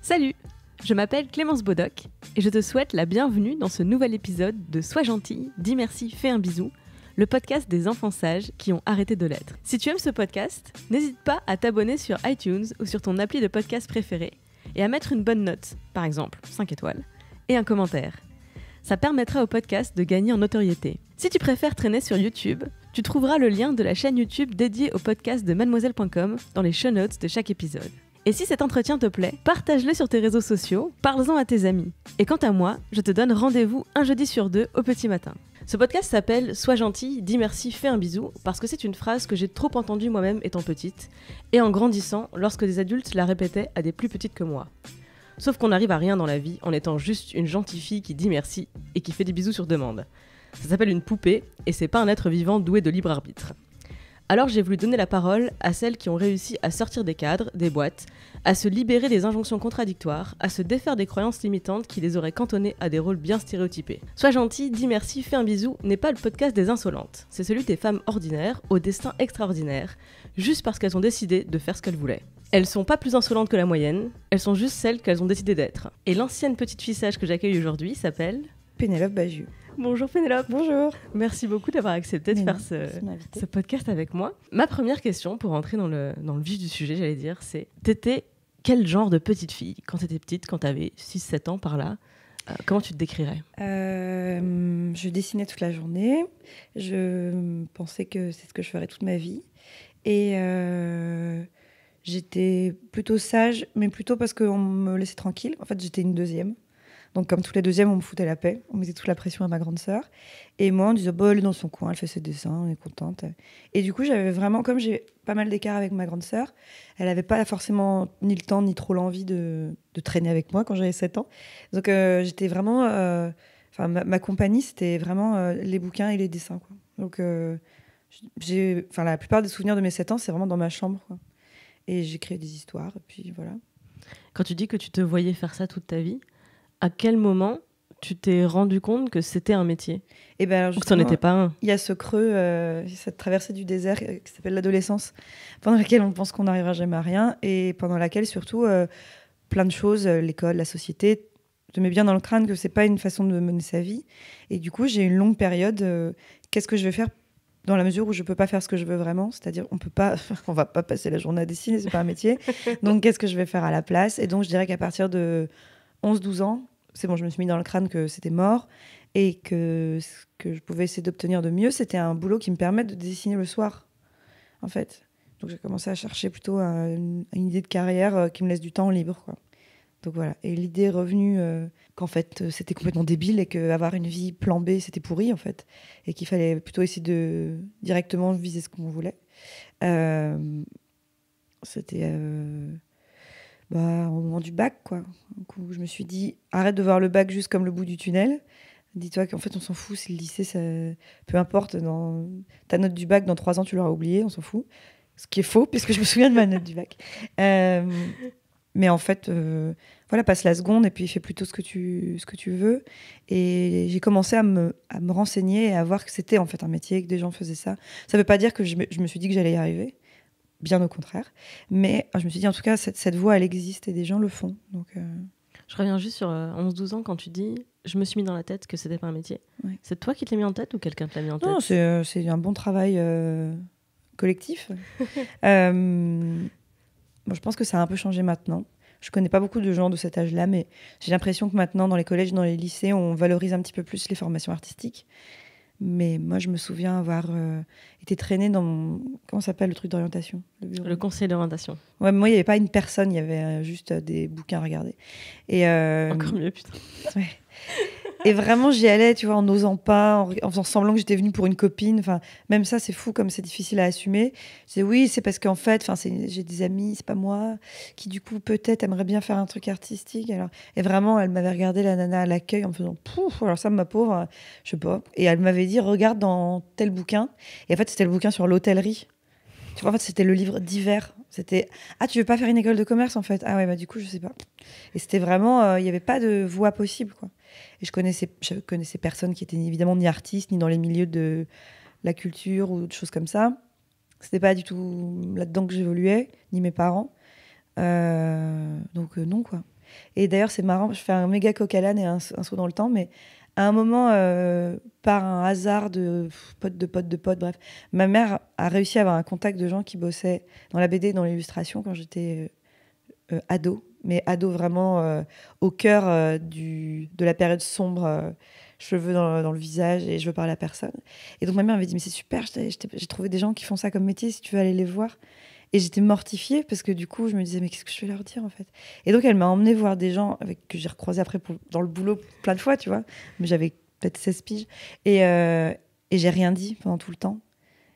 Salut Je m'appelle Clémence Bodoc et je te souhaite la bienvenue dans ce nouvel épisode de Sois gentil, dis merci, fais un bisou, le podcast des enfants sages qui ont arrêté de l'être. Si tu aimes ce podcast, n'hésite pas à t'abonner sur iTunes ou sur ton appli de podcast préféré et à mettre une bonne note, par exemple 5 étoiles, et un commentaire. Ça permettra au podcast de gagner en notoriété. Si tu préfères traîner sur YouTube, tu trouveras le lien de la chaîne YouTube dédiée au podcast de mademoiselle.com dans les show notes de chaque épisode. Et si cet entretien te plaît, partage-le sur tes réseaux sociaux, parle-en à tes amis. Et quant à moi, je te donne rendez-vous un jeudi sur deux au petit matin. Ce podcast s'appelle Sois gentil, dis merci, fais un bisou, parce que c'est une phrase que j'ai trop entendue moi-même étant petite, et en grandissant lorsque des adultes la répétaient à des plus petites que moi. Sauf qu'on n'arrive à rien dans la vie en étant juste une gentille fille qui dit merci et qui fait des bisous sur demande. Ça s'appelle une poupée, et c'est pas un être vivant doué de libre arbitre. Alors j'ai voulu donner la parole à celles qui ont réussi à sortir des cadres, des boîtes, à se libérer des injonctions contradictoires, à se défaire des croyances limitantes qui les auraient cantonnées à des rôles bien stéréotypés. Sois gentil, dis merci, fais un bisou n'est pas le podcast des insolentes, c'est celui des femmes ordinaires, au destin extraordinaire, juste parce qu'elles ont décidé de faire ce qu'elles voulaient. Elles sont pas plus insolentes que la moyenne, elles sont juste celles qu'elles ont décidé d'être. Et l'ancienne petite fille sage que j'accueille aujourd'hui s'appelle Pénélope Bajou. Bonjour Pénélope. Bonjour. Merci beaucoup d'avoir accepté de faire ce, podcast avec moi. Ma première question pour rentrer dans le, vif du sujet, j'allais dire, c'est t'étais quel genre de petite fille quand t'étais petite, quand t'avais 6-7 ans par là euh, Comment tu te décrirais euh, Je dessinais toute la journée. Je pensais que c'est ce que je ferais toute ma vie. Et euh, j'étais plutôt sage, mais plutôt parce qu'on me laissait tranquille. En fait, j'étais une deuxième. Donc, comme tous les deuxièmes, on me foutait la paix. On mettait toute la pression à ma grande sœur. Et moi, on disait, bon bah, elle est dans son coin, elle fait ses dessins, on est contente. Et du coup, j'avais vraiment, comme j'ai pas mal d'écart avec ma grande sœur, elle n'avait pas forcément ni le temps, ni trop l'envie de, traîner avec moi quand j'avais 7 ans. Donc, euh, j'étais vraiment. Euh, ma, compagnie, c'était vraiment euh, les bouquins et les dessins. Quoi. Donc, j'ai, enfin, la plupart des souvenirs de mes 7 ans, c'est vraiment dans ma chambre. Quoi. Et j'écris des histoires, et puis voilà. Quand tu dis que tu te voyais faire ça toute ta vie, à quel moment tu t'es rendu compte que c'était un métier Et eh ben, que ce n'était pas un Il y a ce creux, euh, cette traversée du désert euh, qui s'appelle l'adolescence, pendant laquelle on pense qu'on n'arrivera jamais à rien et pendant laquelle surtout euh, plein de choses, l'école, la société, te met bien dans le crâne que c'est pas une façon de mener sa vie. Et du coup, j'ai une longue période. Qu'est-ce que je vais faire dans la mesure où je peux pas faire ce que je veux vraiment, c'est-à-dire on peut pas, on va pas passer la journée à dessiner, c'est pas un métier. donc qu'est-ce que je vais faire à la place Et donc je dirais qu'à partir de 11-12 ans, c'est bon, je me suis mis dans le crâne que c'était mort et que ce que je pouvais essayer d'obtenir de mieux, c'était un boulot qui me permette de dessiner le soir, en fait. Donc j'ai commencé à chercher plutôt une, idée de carrière euh, qui me laisse du temps libre, quoi. Donc voilà. Et l'idée est revenue euh, qu'en fait euh, c'était complètement débile et qu'avoir une vie plan B c'était pourri en fait et qu'il fallait plutôt essayer de directement viser ce qu'on voulait. c'était bah, au moment du bac, quoi. je me suis dit, arrête de voir le bac juste comme le bout du tunnel. Dis-toi qu'en fait, on s'en fout si le lycée, ça... peu importe, dans... ta note du bac, dans trois ans, tu l'auras oublié on s'en fout. Ce qui est faux, puisque je me souviens de ma note du bac. Euh, mais en fait, euh, voilà, passe la seconde et puis fais plutôt ce que tu, ce que tu veux. Et j'ai commencé à me... me renseigner et à voir que c'était en fait un métier, que des gens faisaient ça. Ça ne veut pas dire que je me, je me suis dit que j'allais y arriver bien au contraire. Mais ah, je me suis dit, en tout cas, cette, voie, elle existe et des gens le font. Donc, euh, Je reviens juste sur 11-12 euh, ans quand tu dis, je me suis mis dans la tête que c'était pas un métier. C'est toi qui te l'as mis en tête ou quelqu'un te l'a mis en tête Non, euh, c'est un bon travail collectif. je pense que ça a un peu changé maintenant. Je connais pas beaucoup de gens de cet âge-là, mais j'ai l'impression que maintenant, dans les collèges, dans les lycées, on valorise un petit peu plus les formations artistiques. Mais moi, je me souviens avoir euh, été traînée dans mon. Comment s'appelle le truc d'orientation le, conseil d'orientation. Ouais, moi, il n'y avait pas une personne, il y avait euh, juste euh, des bouquins à regarder. Et, Encore mieux, putain et vraiment, j'y allais, tu vois, en n'osant pas, en, semblant que j'étais venue pour une copine. Enfin, même ça, c'est fou comme c'est difficile à assumer. Je disais, oui, c'est parce qu'en fait, j'ai des amis, c'est pas moi, qui du coup, peut-être, aimeraient bien faire un truc artistique. Alors, et vraiment, elle m'avait regardé la nana à l'accueil en me faisant, pouf, alors ça, ma pauvre, je sais pas. Et elle m'avait dit, regarde dans tel bouquin. Et en fait, c'était le bouquin sur l'hôtellerie. Tu vois, en fait, c'était le livre d'hiver. C'était Ah, tu veux pas faire une école de commerce en fait Ah ouais, bah du coup, je sais pas. Et c'était vraiment, euh, il n'y avait pas de voie possible quoi. Et je connaissais, je connaissais personne qui était évidemment ni artiste, ni dans les milieux de la culture ou de choses comme ça. C'était pas du tout là-dedans que j'évoluais, ni mes parents. Euh, donc euh, non, quoi. Et d'ailleurs, c'est marrant, je fais un méga coq à l'âne et un, saut dans le temps, mais à un moment, euh, par un hasard de pote, de pote, de pote, bref, ma mère a réussi à avoir un contact de gens qui bossaient dans la BD, dans l'illustration, quand j'étais ado mais ado vraiment euh, au cœur euh, du, de la période sombre, euh, cheveux dans, le visage et je veux parler à personne. Et donc ma mère m'avait dit, mais c'est super, j'ai trouvé des gens qui font ça comme métier, si tu veux aller les voir. Et j'étais mortifiée parce que du coup, je me disais, mais qu'est-ce que je vais leur dire en fait Et donc elle m'a emmenée voir des gens avec, que j'ai recroisés après dans le boulot plein de fois, tu vois, mais j'avais peut-être 16 piges. et j'ai rien dit pendant tout le temps.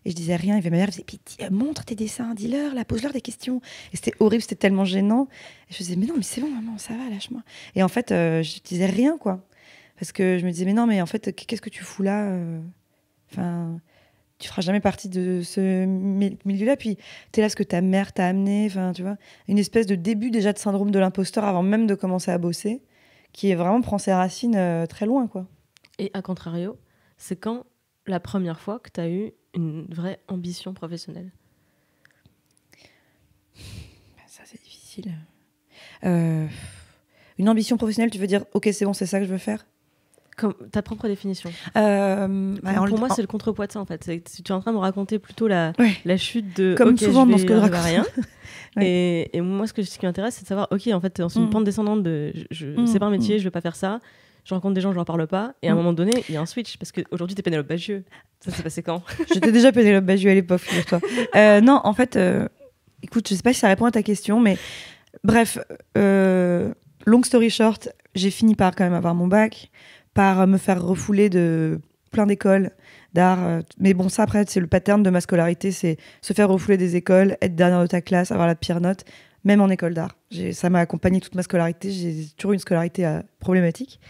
Et je disais rien. Et ma mère faisait montre tes dessins, dis-leur, la pose-leur des questions. Et c'était horrible, c'était tellement gênant. Et je disais Mais non, mais c'est bon, maman, ça va, lâche-moi. Et en fait, euh, je disais rien, quoi. Parce que je me disais Mais non, mais en fait, qu'est-ce que tu fous là euh Enfin, tu feras jamais partie de ce milieu-là. Puis, tu es là ce que ta mère t'a amené. Enfin, tu vois, une espèce de début déjà de syndrome de l'imposteur avant même de commencer à bosser, qui est vraiment prend ses racines euh, très loin, quoi. Et à contrario, c'est quand la première fois que tu as eu une vraie ambition professionnelle bah, Ça, c'est difficile. Euh, une ambition professionnelle, tu veux dire, ok, c'est bon, c'est ça que je veux faire Comme ta propre définition. Euh, bah, pour, moi, c'est le contrepoids de ça en fait. Tu es en train de me raconter plutôt la, la chute de. Comme souvent dans ce que je Rien. et, et, moi, ce, qui m'intéresse, c'est de savoir, ok, en fait, es dans une mm. pente descendante de. Je, je mm. pas un métier, je mm. je veux pas faire ça je rencontre des gens, je leur parle pas. Et à un mm. moment donné, il y a un switch parce qu'aujourd'hui, es Pénélope Bagieux. Ça s'est passé quand J'étais déjà Pénélope Bagieux à l'époque, toi. Euh, non, en fait, euh, écoute, je sais pas si ça répond à ta question, mais bref, euh, long story short, j'ai fini par quand même avoir mon bac, par me faire refouler de plein d'écoles d'art. Euh, mais bon, ça, après, c'est le pattern de ma scolarité, c'est se faire refouler des écoles, être dernière de ta classe, avoir la pire note même en école d'art. Ça m'a accompagné toute ma scolarité. J'ai toujours eu une scolarité euh, problématique.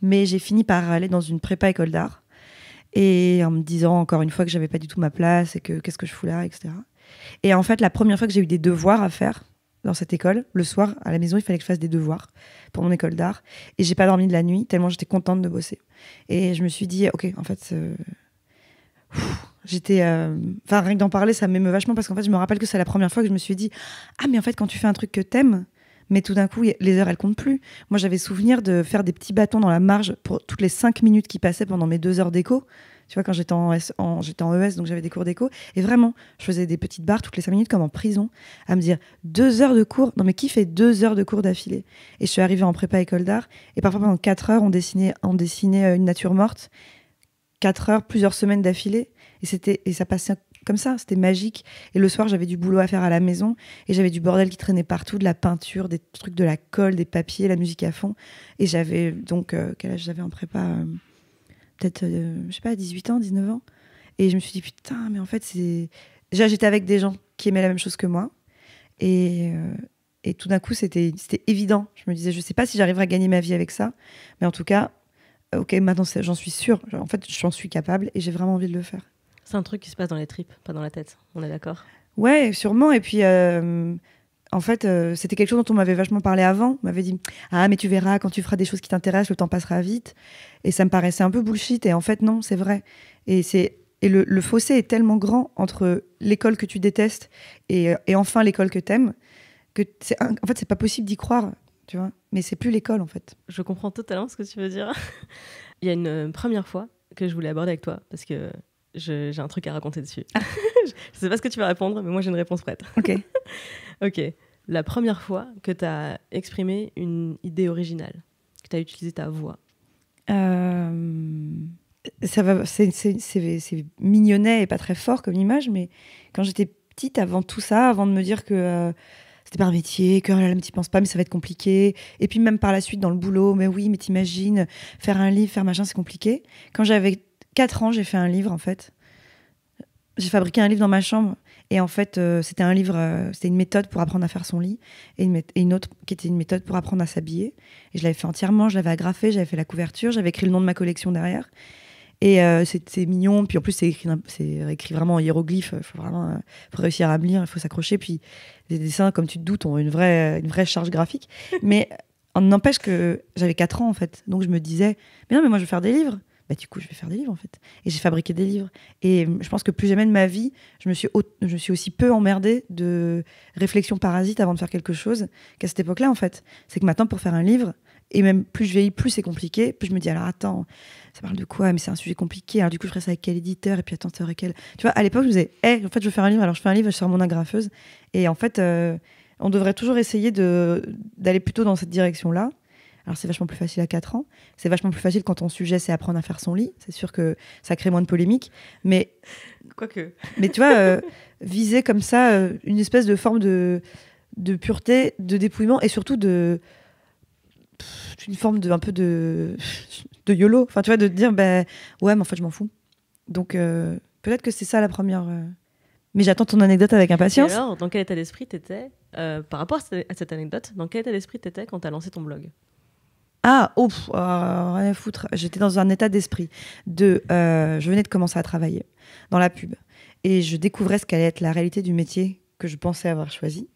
Mais j'ai fini par aller dans une prépa école d'art. Et en me disant encore une fois que j'avais pas du tout ma place et que qu'est-ce que je fous là, etc. Et en fait, la première fois que j'ai eu des devoirs à faire dans cette école, le soir, à la maison, il fallait que je fasse des devoirs pour mon école d'art. Et j'ai pas dormi de la nuit, tellement j'étais contente de bosser. Et je me suis dit, OK, en fait. Euh, J'étais. Euh, enfin, rien que d'en parler, ça m'émeut vachement parce qu'en fait, je me rappelle que c'est la première fois que je me suis dit Ah, mais en fait, quand tu fais un truc que t'aimes, mais tout d'un coup, les heures, elles comptent plus. Moi, j'avais souvenir de faire des petits bâtons dans la marge pour toutes les cinq minutes qui passaient pendant mes deux heures d'écho. Tu vois, quand j'étais en, ES, e donc j'avais des cours d'écho. Et vraiment, je faisais des petites barres toutes les cinq minutes, comme en prison, à me dire deux heures de cours. Non, mais qui fait deux heures de cours d'affilée Et je suis arrivée en prépa école d'art. Et parfois, pendant quatre heures, on dessinait, on dessinait euh, une nature morte. Quatre heures, plusieurs semaines d'affilée. Et, c'était, et ça passait comme ça, c'était magique. Et le soir, j'avais du boulot à faire à la maison et j'avais du bordel qui traînait partout, de la peinture, des trucs, de la colle, des papiers, la musique à fond. Et j'avais donc, euh, quel âge j'avais en prépa euh, Peut-être, euh, je sais pas, 18 ans, 19 ans. Et je me suis dit, putain, mais en fait, c'est. j'étais avec des gens qui aimaient la même chose que moi. Et. et tout d'un coup, c'était évident. Je me disais, je ne sais pas si j'arriverai à gagner ma vie avec ça, mais en tout cas, euh, ok, maintenant j'en suis sûre, en fait j'en suis capable et j'ai vraiment envie de le faire. C'est un truc qui se passe dans les tripes, pas dans la tête, on est d'accord Ouais, sûrement. Et puis, euh, en fait, euh, c'était quelque chose dont on m'avait vachement parlé avant. On m'avait dit Ah, mais tu verras, quand tu feras des choses qui t'intéressent, le temps passera vite. Et ça me paraissait un peu bullshit. Et en fait, non, c'est vrai. Et c'est. Et le, fossé est tellement grand entre l'école que tu détestes et, enfin l'école que tu aimes que c'est en fait c'est pas possible d'y croire, tu vois mais c'est plus l'école en fait. Je comprends totalement ce que tu veux dire. Il y a une euh, première fois que je voulais aborder avec toi parce que j'ai un truc à raconter dessus. Ah. je sais pas ce que tu vas répondre, mais moi j'ai une réponse prête. Ok. ok. La première fois que tu as exprimé une idée originale, que tu as utilisé ta voix. Euh, ça va, c'est mignonnet et pas très fort comme image, mais quand j'étais petite, avant tout ça, avant de me dire que euh, c'était pas un métier, que oh là, là t'y pense pas, mais ça va être compliqué. Et puis même par la suite dans le boulot, mais oui, mais t'imagines, faire un livre, faire machin, c'est compliqué. Quand j'avais 4 ans, j'ai fait un livre en fait. J'ai fabriqué un livre dans ma chambre. Et en fait, euh, c'était un livre, euh, c'était une méthode pour apprendre à faire son lit, et une, et une, autre qui était une méthode pour apprendre à s'habiller. Et je l'avais fait entièrement, je l'avais agrafé, j'avais fait la couverture, j'avais écrit le nom de ma collection derrière. Et euh, c'est mignon. Puis en plus, c'est écrit, vraiment en hiéroglyphe. Il faut vraiment euh, réussir à lire, il faut s'accrocher. Puis les dessins, comme tu te doutes, ont une vraie, une vraie charge graphique. Mais on euh, n'empêche que j'avais 4 ans en fait. Donc je me disais, mais non, mais moi je veux faire des livres. Bah, du coup, je vais faire des livres en fait. Et j'ai fabriqué des livres. Et je pense que plus jamais de ma vie, je me suis, je suis aussi peu emmerdée de réflexion parasites avant de faire quelque chose qu'à cette époque-là en fait. C'est que maintenant, pour faire un livre, et même plus je vieillis, plus c'est compliqué. Plus je me dis, alors attends, ça parle de quoi Mais c'est un sujet compliqué. Alors du coup, je ferai ça avec quel éditeur Et puis attends, avec quel. Tu vois, à l'époque, je me disais, hé en fait, je veux faire un livre. Alors je fais un livre, je sors mon agrafeuse. Et en fait, euh, on devrait toujours essayer d'aller plutôt dans cette direction-là. Alors c'est vachement plus facile à 4 ans, c'est vachement plus facile quand ton sujet c'est apprendre à faire son lit, c'est sûr que ça crée moins de polémiques, mais quoique. Mais tu vois, euh, viser comme ça euh, une espèce de forme de, de pureté, de dépouillement et surtout de une forme de un peu de de yolo enfin tu vois de dire ben ouais mais en fait je m'en fous donc euh, peut-être que c'est ça la première euh. mais j'attends ton anecdote avec impatience et dans quel état d'esprit t'étais euh, par rapport à cette anecdote dans quel état d'esprit t'étais quand t'as lancé ton blog ah oh, oh rien à foutre j'étais dans un état d'esprit de je venais de commencer à travailler dans la pub et je découvrais ce qu'allait être la réalité du métier que je pensais avoir choisi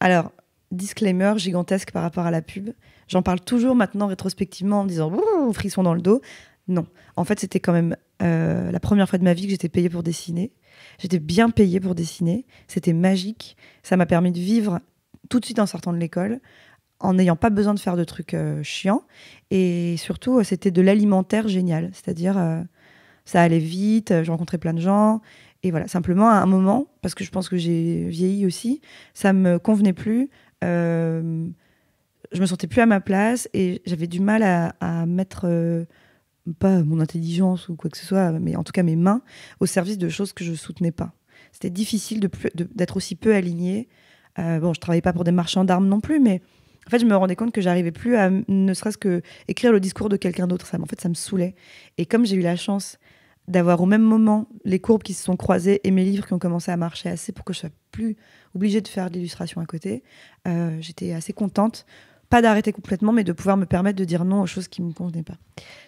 alors disclaimer gigantesque par rapport à la pub J'en parle toujours maintenant rétrospectivement en me disant frisson dans le dos. Non. En fait, c'était quand même euh, la première fois de ma vie que j'étais payée pour dessiner. J'étais bien payée pour dessiner. C'était magique. Ça m'a permis de vivre tout de suite en sortant de l'école, en n'ayant pas besoin de faire de trucs euh, chiants. Et surtout, euh, c'était de l'alimentaire génial. C'est-à-dire, ça allait vite, je rencontrais plein de gens. Et voilà, simplement, à un moment, parce que je pense que j'ai vieilli aussi, ça me convenait plus je me sentais plus à ma place et j'avais du mal à, mettre euh, pas mon intelligence ou quoi que ce soit, mais en tout cas mes mains au service de choses que je soutenais pas. C'était difficile d'être de d'être aussi peu alignée. Euh, bon, je travaillais pas pour des marchands d'armes non plus, mais en fait, je me rendais compte que j'arrivais plus à ne serait-ce que écrire le discours de quelqu'un d'autre. en fait, ça me saoulait. Et comme j'ai eu la chance d'avoir au même moment les courbes qui se sont croisées et mes livres qui ont commencé à marcher assez pour que je sois plus obligée de faire de l'illustration à côté, euh, j'étais assez contente pas d'arrêter complètement, mais de pouvoir me permettre de dire non aux choses qui ne me convenaient pas.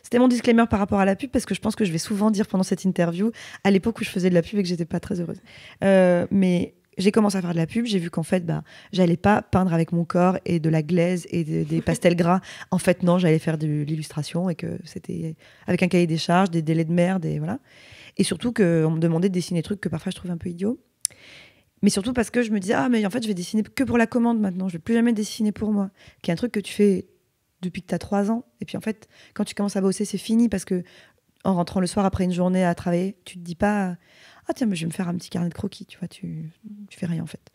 C'était mon disclaimer par rapport à la pub, parce que je pense que je vais souvent dire pendant cette interview, à l'époque où je faisais de la pub et que j'étais pas très heureuse. Euh, mais j'ai commencé à faire de la pub, j'ai vu qu'en fait, bah, j'allais pas peindre avec mon corps et de la glaise et des pastels gras. En fait, non, j'allais faire de l'illustration et que c'était avec un cahier des charges, des délais de merde et voilà. Et surtout qu'on me demandait de dessiner des trucs que parfois je trouve un peu idiots. Mais surtout parce que je me disais, ah, mais en fait, je vais dessiner que pour la commande maintenant, je vais plus jamais dessiner pour moi. Qui est un truc que tu fais depuis que tu as 3 ans. Et puis en fait, quand tu commences à bosser, c'est fini parce que en rentrant le soir après une journée à travailler, tu te dis pas, ah tiens, mais je vais me faire un petit carnet de croquis, tu vois, tu, tu fais rien en fait.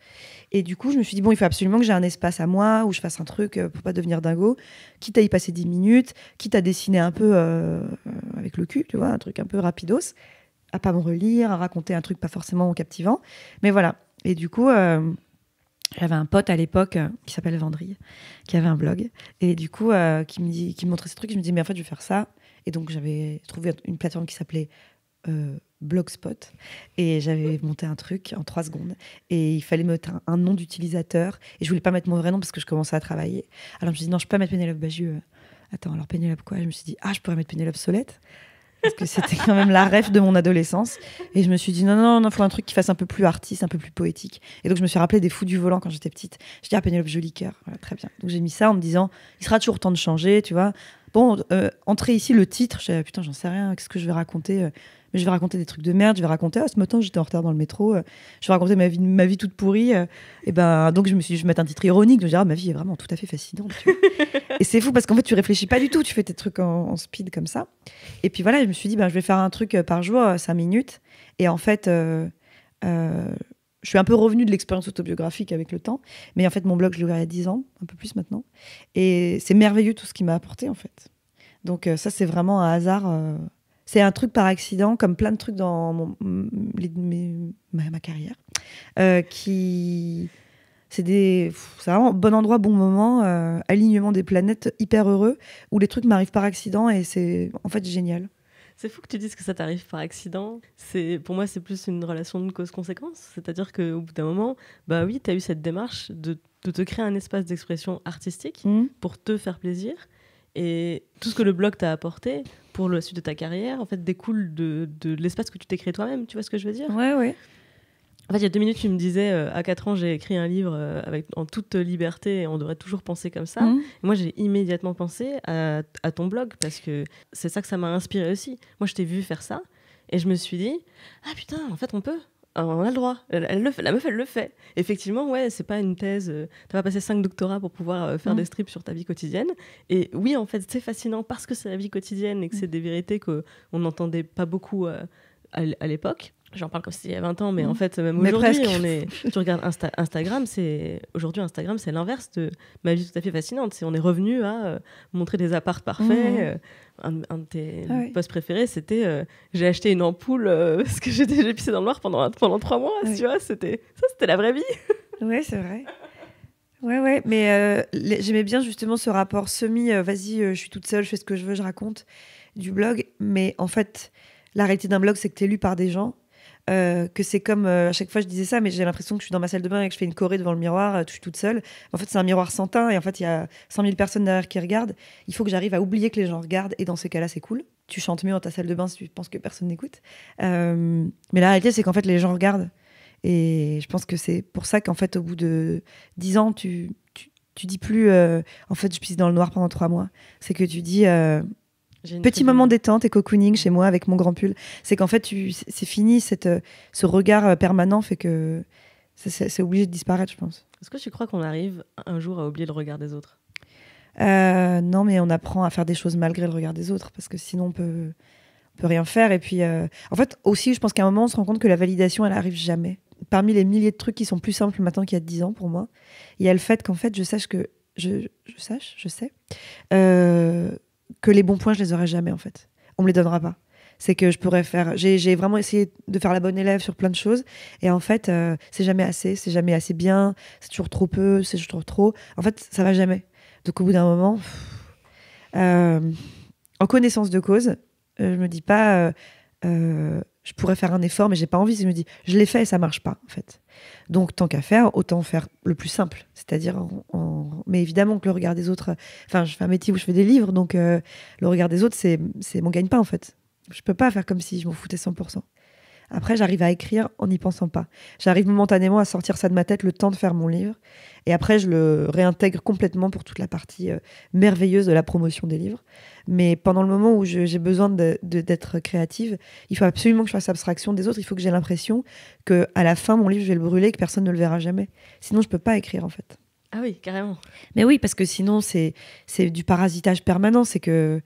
Et du coup, je me suis dit, bon, il faut absolument que j'ai un espace à moi où je fasse un truc euh, pour pas devenir dingo, quitte à y passer 10 minutes, quitte à dessiner un peu euh, avec le cul, tu vois, un truc un peu rapidos, à pas me relire, à raconter un truc pas forcément captivant. Mais voilà, et du coup, euh, j'avais un pote à l'époque euh, qui s'appelle Vendry, qui avait un blog, et du coup, euh, qui, me dit, qui me montrait ces trucs, je me dis, mais en fait, je vais faire ça. Et donc, j'avais trouvé une plateforme qui s'appelait Blogspot, et j'avais monté un truc en trois secondes, et il fallait mettre un, nom d'utilisateur, et je voulais pas mettre mon vrai nom parce que je commençais à travailler. Alors, je me suis dit, non, je peux pas mettre Penelope Bagieux. Attends, alors Penelope quoi Je me suis dit, ah, je pourrais mettre Penelope Solette parce que c'était quand même la rêve de mon adolescence. Et je me suis dit, non, non, non, faut un truc qui fasse un peu plus artiste, un peu plus poétique. Et donc, je me suis rappelé des fous du volant quand j'étais petite. Je dis, ah, Pénélope cœur. voilà, très bien. Donc, j'ai mis ça en me disant, il sera toujours temps de changer, tu vois. Bon, euh, entrer ici le titre, je putain, j'en sais rien, qu'est-ce que je vais raconter euh, je vais raconter des trucs de merde, je vais raconter ah, ce matin j'étais en retard dans le métro, euh, je vais raconter ma vie, ma vie toute pourrie. Euh, et ben donc je me suis, dit, je mettre un titre ironique, Je vais dire ah, ma vie est vraiment tout à fait fascinante. et c'est fou parce qu'en fait tu réfléchis pas du tout, tu fais tes trucs en, speed comme ça. Et puis voilà, je me suis dit ben je vais faire un truc euh, par jour, 5 minutes. Et en fait. je suis un peu revenu de l'expérience autobiographique avec le temps, mais en fait, mon blog, je l'ai ouvert il y a 10 ans, un peu plus maintenant. Et c'est merveilleux tout ce qui m'a apporté, en fait. Donc, ça, c'est vraiment un hasard. C'est un truc par accident, comme plein de trucs dans mon, mm, ma, carrière, euh, qui c'est des vraiment bon endroit bon moment euh, alignement des planètes hyper heureux où les trucs m'arrivent par accident et c'est en fait génial c'est fou que tu dises que ça t'arrive par accident. C'est pour moi c'est plus une relation de cause-conséquence, c'est-à-dire qu'au bout d'un moment, bah oui, tu as eu cette démarche de, te créer un espace d'expression artistique mmh. pour te faire plaisir et tout ce que le blog t'a apporté, pour le suite de ta carrière, en fait, découle de, l'espace que tu t'écris toi-même. Tu vois ce que je veux dire Ouais, ouais. En fait, il y a deux minutes, tu me disais, euh, à 4 ans, j'ai écrit un livre euh, avec, en toute liberté et on devrait toujours penser comme ça. Mhm. Moi, j'ai immédiatement pensé à, ton blog parce que c'est ça que ça m'a inspiré aussi. Moi, je t'ai vu faire ça et je me suis dit, ah putain, en fait, on peut. Ah, on a le droit. Elle, La meuf, elle le fait. Effectivement, ouais, c'est pas une thèse. Euh, tu vas pas cinq doctorats pour pouvoir euh, faire mm. des strips sur ta vie quotidienne. Et oui, en fait, c'est fascinant parce que c'est la vie quotidienne et que mm. c'est des vérités qu'on n'entendait pas beaucoup euh, à, l'époque j'en parle comme s'il y a 20 ans, mais en mmh. fait, même aujourd'hui, on est. tu regardes Instagram, c'est aujourd'hui Instagram, c'est l'inverse de ma vie tout à fait fascinante. C'est on est revenu à euh, montrer des apparts parfaits. Mmh. Euh, un, de tes ah posts préférés, c'était euh, j'ai acheté une ampoule parce que j'ai pissé dans le noir pendant pendant trois mois. Ah tu vois, c'était ça, c'était la vraie vie. Oui, c'est vrai. Ouais, ouais, mais j'aimais bien justement ce rapport semi. Vas-y, je suis toute seule, je fais ce que je veux, je raconte du blog. Mais en fait, la réalité d'un blog, c'est que tu es lu par des gens euh, que c'est comme euh, à chaque fois je disais ça, mais j'ai l'impression que je suis dans ma salle de bain et que je fais une choré devant le miroir, je euh, suis toute seule. En fait, c'est un miroir sans teint et en fait, il y a 100 000 personnes derrière qui regardent. Il faut que j'arrive à oublier que les gens regardent et dans ce cas-là, c'est cool. Tu chantes mieux dans ta salle de bain si tu penses que personne n'écoute. mais la réalité, c'est qu'en fait, les gens regardent. Et je pense que c'est pour ça qu'en fait, au bout de 10 ans, tu, tu, tu dis plus en fait, je pisse dans le noir pendant 3 mois. C'est que tu dis Petit moment détente et cocooning chez moi avec mon grand pull. C'est qu'en fait, c'est fini, cette, euh, ce regard euh, permanent fait que c'est obligé de disparaître, je pense. Est-ce que tu crois qu'on arrive un jour à oublier le regard des autres euh, Non, mais on apprend à faire des choses malgré le regard des autres, parce que sinon on peut, peut rien faire. Et puis, en fait, aussi, je pense qu'à un moment, on se rend compte que la validation, elle arrive jamais. Parmi les milliers de trucs qui sont plus simples maintenant qu'il y a 10 ans pour moi, il y a le fait qu'en fait, je sache que je, sache, je sais, que les bons points, je les aurai jamais en fait. On me les donnera pas. C'est que je pourrais faire. J'ai vraiment essayé de faire la bonne élève sur plein de choses. Et en fait, euh, c'est jamais assez, c'est jamais assez bien, c'est toujours trop peu, c'est toujours trop. En fait, ça va jamais. Donc au bout d'un moment, euh, en connaissance de cause, euh, je me dis pas je pourrais faire un effort, mais j'ai pas envie. Je me dis, je l'ai fait et ça marche pas, en fait. Donc, tant qu'à faire, autant faire le plus simple. C'est-à-dire, mais évidemment que le regard des autres. Enfin, je fais un métier où je fais des livres, donc euh, le regard des autres, c'est mon gagne pas, en fait. Je peux pas faire comme si je m'en foutais 100%. Après, j'arrive à écrire en n'y pensant pas. J'arrive momentanément à sortir ça de ma tête le temps de faire mon livre. Et après, je le réintègre complètement pour toute la partie euh, merveilleuse de la promotion des livres. Mais pendant le moment où j'ai besoin d'être créative, il faut absolument que je fasse abstraction des autres. Il faut que j'ai l'impression que à la fin, mon livre, je vais le brûler et que personne ne le verra jamais. Sinon, je peux pas écrire, en fait. Ah oui, carrément. Mais oui, parce que sinon, c'est du parasitage permanent. C'est que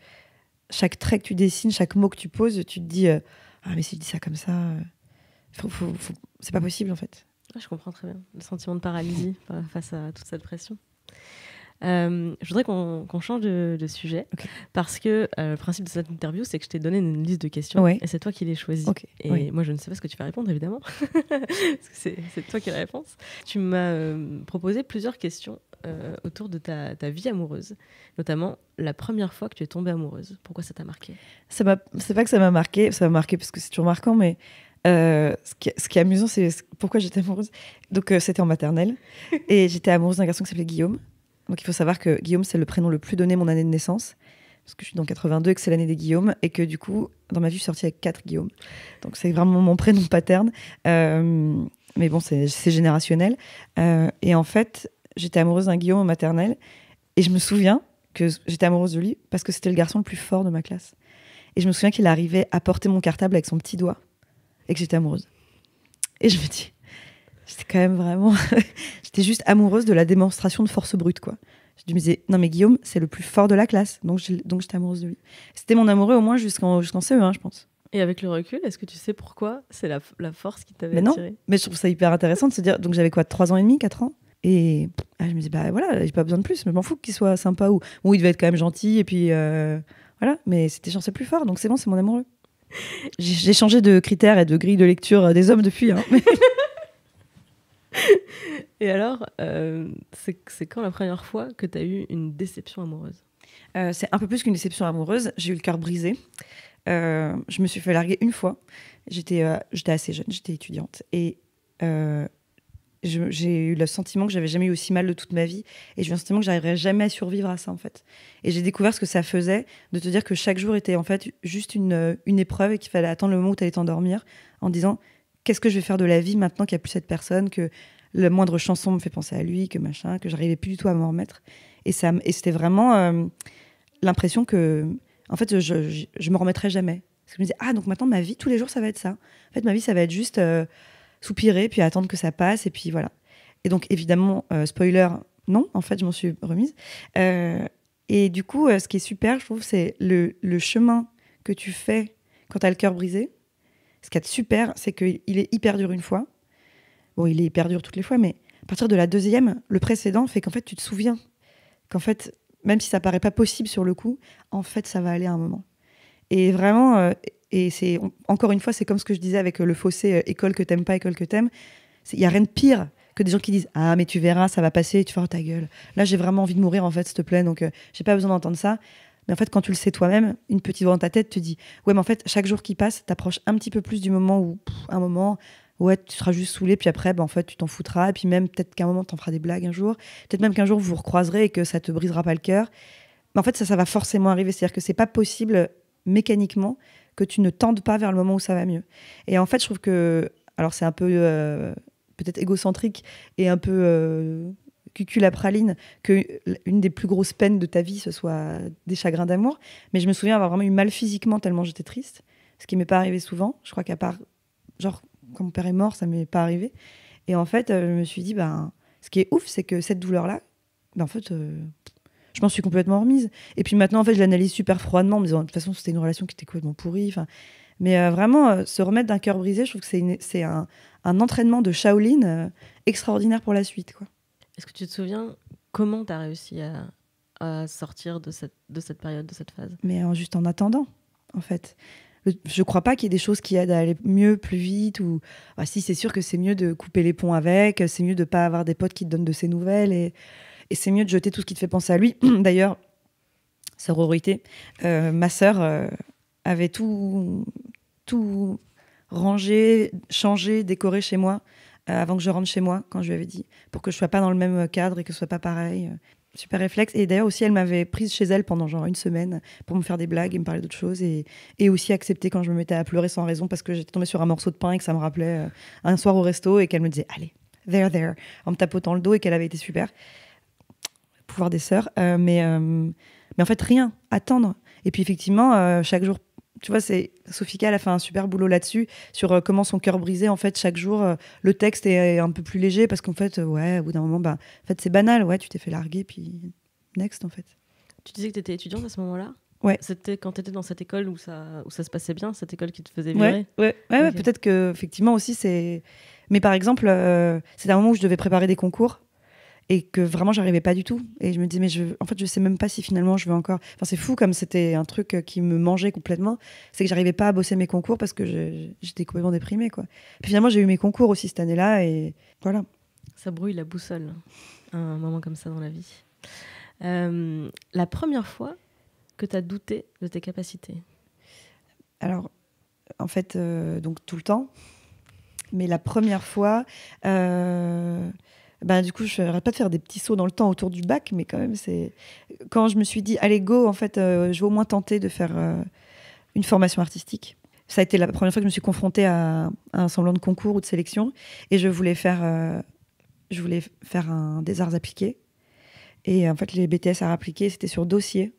chaque trait que tu dessines, chaque mot que tu poses, tu te dis... Euh, ah, mais si je dis ça comme ça, euh, c'est pas possible en fait. Je comprends très bien le sentiment de paralysie face à toute cette pression. Euh, je voudrais qu'on change de, sujet parce que euh, le principe de cette interview, c'est que je t'ai donné une liste de questions et c'est toi qui les choisis. Et moi, je ne sais pas ce que tu vas répondre, évidemment, c'est toi qui as la réponse. Tu m'as proposé plusieurs questions euh, autour de ta, vie amoureuse, notamment la première fois que tu es tombée amoureuse. Pourquoi ça t'a marqué C'est pas que ça m'a marqué, ça m'a marqué parce que c'est toujours marquant, mais euh, ce, qui, est amusant, c'est pourquoi j'étais amoureuse. Donc euh, c'était en maternelle et j'étais amoureuse d'un garçon qui s'appelait Guillaume. Donc il faut savoir que Guillaume, c'est le prénom le plus donné mon année de naissance parce que je suis dans 82 et que c'est l'année des Guillaume, et que du coup, dans ma vie, je suis sortie avec quatre Guillaume. Donc c'est vraiment mon prénom paterne. mais bon, c'est générationnel. et en fait, j'étais amoureuse d'un Guillaume en maternelle. Et je me souviens que j'étais amoureuse de lui parce que c'était le garçon le plus fort de ma classe. Et je me souviens qu'il arrivait à porter mon cartable avec son petit doigt et que j'étais amoureuse. Et je me dis, j'étais quand même vraiment. j'étais juste amoureuse de la démonstration de force brute, quoi. Je me disais, non mais Guillaume, c'est le plus fort de la classe, donc j'étais amoureuse de lui. C'était mon amoureux au moins jusqu'en jusqu'en CE1, je pense. Et avec le recul, est-ce que tu sais pourquoi c'est la, la, force qui t'avait attirée Mais non, mais je trouve ça hyper intéressant de se dire, donc j'avais quoi, 3 ans et demi, 4 ans Et ah, je me dis, bah voilà, j'ai pas besoin de plus, mais je m'en fous qu'il soit sympa ou. bon il devait être quand même gentil, et puis euh, voilà, mais c'était censé plus fort, donc c'est bon, c'est mon amoureux. J'ai changé de critères et de grille de lecture euh, des hommes depuis. Hein, et alors, euh, c'est quand la première fois que tu as eu une déception amoureuse C'est un peu plus qu'une déception amoureuse, j'ai eu le cœur brisé. je me suis fait larguer une fois. J'étais j'étais assez jeune, j'étais étudiante. Et j'ai eu le sentiment que j'avais jamais eu aussi mal de toute ma vie et j'ai eu le sentiment que j'arriverais jamais à survivre à ça en fait. Et j'ai découvert ce que ça faisait de te dire que chaque jour était en fait juste une, une épreuve et qu'il fallait attendre le moment où tu allais t'endormir en disant qu'est-ce que je vais faire de la vie maintenant qu'il n'y a plus cette personne, que la moindre chanson me fait penser à lui, que machin, que j'arrivais plus du tout à m'en remettre. Et, et c'était vraiment euh, l'impression que en fait je, je, me remettrais jamais. Parce que je me disais ah donc maintenant ma vie tous les jours ça va être ça. En fait ma vie ça va être juste euh, soupirer, puis attendre que ça passe, et puis voilà. Et donc, évidemment, euh, spoiler, non, en fait, je m'en suis remise. Euh, et du coup, euh, ce qui est super, je trouve, c'est le, le, chemin que tu fais quand tu as le cœur brisé. Ce qui est super, c'est qu'il est hyper dur une fois. Bon, il est hyper dur toutes les fois, mais à partir de la deuxième, le précédent fait qu'en fait, tu te souviens. Qu'en fait, même si ça paraît pas possible sur le coup, en fait, ça va aller à un moment. Et vraiment, euh, et c'est encore une fois, c'est comme ce que je disais avec euh, le fossé euh, école que t'aimes pas, école que t'aimes. Il y a rien de pire que des gens qui disent ah mais tu verras, ça va passer, tu feras ta gueule. Là, j'ai vraiment envie de mourir en fait, s'il te plaît, donc je j'ai pas besoin d'entendre ça. Mais en fait, quand tu le sais toi-même, une petite voix dans ta tête te dit ouais mais en fait, chaque jour qui passe, t'approches un petit peu plus du moment où un moment ouais, tu seras juste saoulé, puis après, ben en fait, tu t'en foutras, et puis même peut-être qu'à moment, tu en feras des blagues un jour, peut-être même qu'un jour, vous vous recroiserez et que ça te brisera pas le cœur. Mais en fait, ça, ça va forcément arriver. C'est-à-dire que c'est pas possible mécaniquement que tu ne tendes pas vers le moment où ça va mieux. Et en fait, je trouve que, alors c'est un peu euh, peut-être égocentrique et un peu euh, cucul praline que une des plus grosses peines de ta vie ce soit des chagrins d'amour. Mais je me souviens avoir vraiment eu mal physiquement tellement j'étais triste, ce qui m'est pas arrivé souvent. Je crois qu'à part, genre quand mon père est mort, ça m'est pas arrivé. Et en fait, euh, je me suis dit ben, ce qui est ouf, c'est que cette douleur là, ben en fait, euh, je m'en suis complètement remise. Et puis maintenant, en fait, je l'analyse super froidement, mais de toute façon, c'était une relation qui était complètement pourrie. Enfin, mais euh, vraiment, euh, se remettre d'un cœur brisé, je trouve que c'est un, entraînement de Shaolin euh, extraordinaire pour la suite. Est-ce que tu te souviens comment tu as réussi à, sortir de cette, de cette période, de cette phase Mais juste en attendant, en fait. je je crois pas qu'il y ait des choses qui aident à aller mieux, plus vite. Ou bah, si, c'est sûr que c'est mieux de couper les ponts avec, c'est mieux de pas avoir des potes qui te donnent de ces nouvelles. Et et c'est mieux de jeter tout ce qui te fait penser à lui. D'ailleurs, sororité, euh, ma sœur euh, avait tout, tout rangé, changé, décoré chez moi euh, avant que je rentre chez moi, quand je lui avais dit, pour que je sois pas dans le même cadre et que ce soit pas pareil. Super réflexe. Et d'ailleurs aussi, elle m'avait prise chez elle pendant genre une semaine pour me faire des blagues et me parler d'autres choses. Et, et aussi accepter quand je me mettais à pleurer sans raison parce que j'étais tombée sur un morceau de pain et que ça me rappelait euh, un soir au resto et qu'elle me disait, allez, there, there, en me tapotant le dos et qu'elle avait été super pouvoir des sœurs. Euh, mais, euh, mais en fait, rien, attendre. Et puis effectivement, euh, chaque jour tu vois, c'est Sophika, a fait un super boulot là-dessus sur comment son cœur brisé en fait chaque jour. le texte est, un peu plus léger parce qu'en fait, ouais, au bout d'un moment, bah, en fait, c'est banal. Ouais, tu t'es fait larguer, puis next en fait. Tu disais que tu étais étudiante à ce moment-là. Ouais. C'était quand tu étais dans cette école où ça, où ça se passait bien, cette école qui te faisait virer. Ouais, ouais, peut-être que effectivement aussi c'est. Mais par exemple, c'est un moment où je devais préparer des concours et que vraiment j'arrivais pas du tout et je me disais mais je en fait je sais même pas si finalement je veux encore enfin c'est fou comme c'était un truc euh, qui me mangeait complètement c'est que j'arrivais pas à bosser mes concours parce que j'étais complètement déprimée quoi puis finalement j'ai eu mes concours aussi cette année-là et voilà ça brouille la boussole hein, un moment comme ça dans la vie euh, la première fois que tu as douté de tes capacités alors en fait euh, donc tout le temps mais la première fois bah, du coup, je n'arrête pas de faire des petits sauts dans le temps autour du bac, mais quand même, c'est. Quand je me suis dit, allez, go, en fait, euh, je vais au moins tenter de faire euh, une formation artistique. Ça a été la première fois que je me suis confrontée à, un semblant de concours ou de sélection. Et je voulais faire, euh, je voulais faire un, des arts appliqués. Et en fait, les BTS arts appliqués, c'était sur dossier.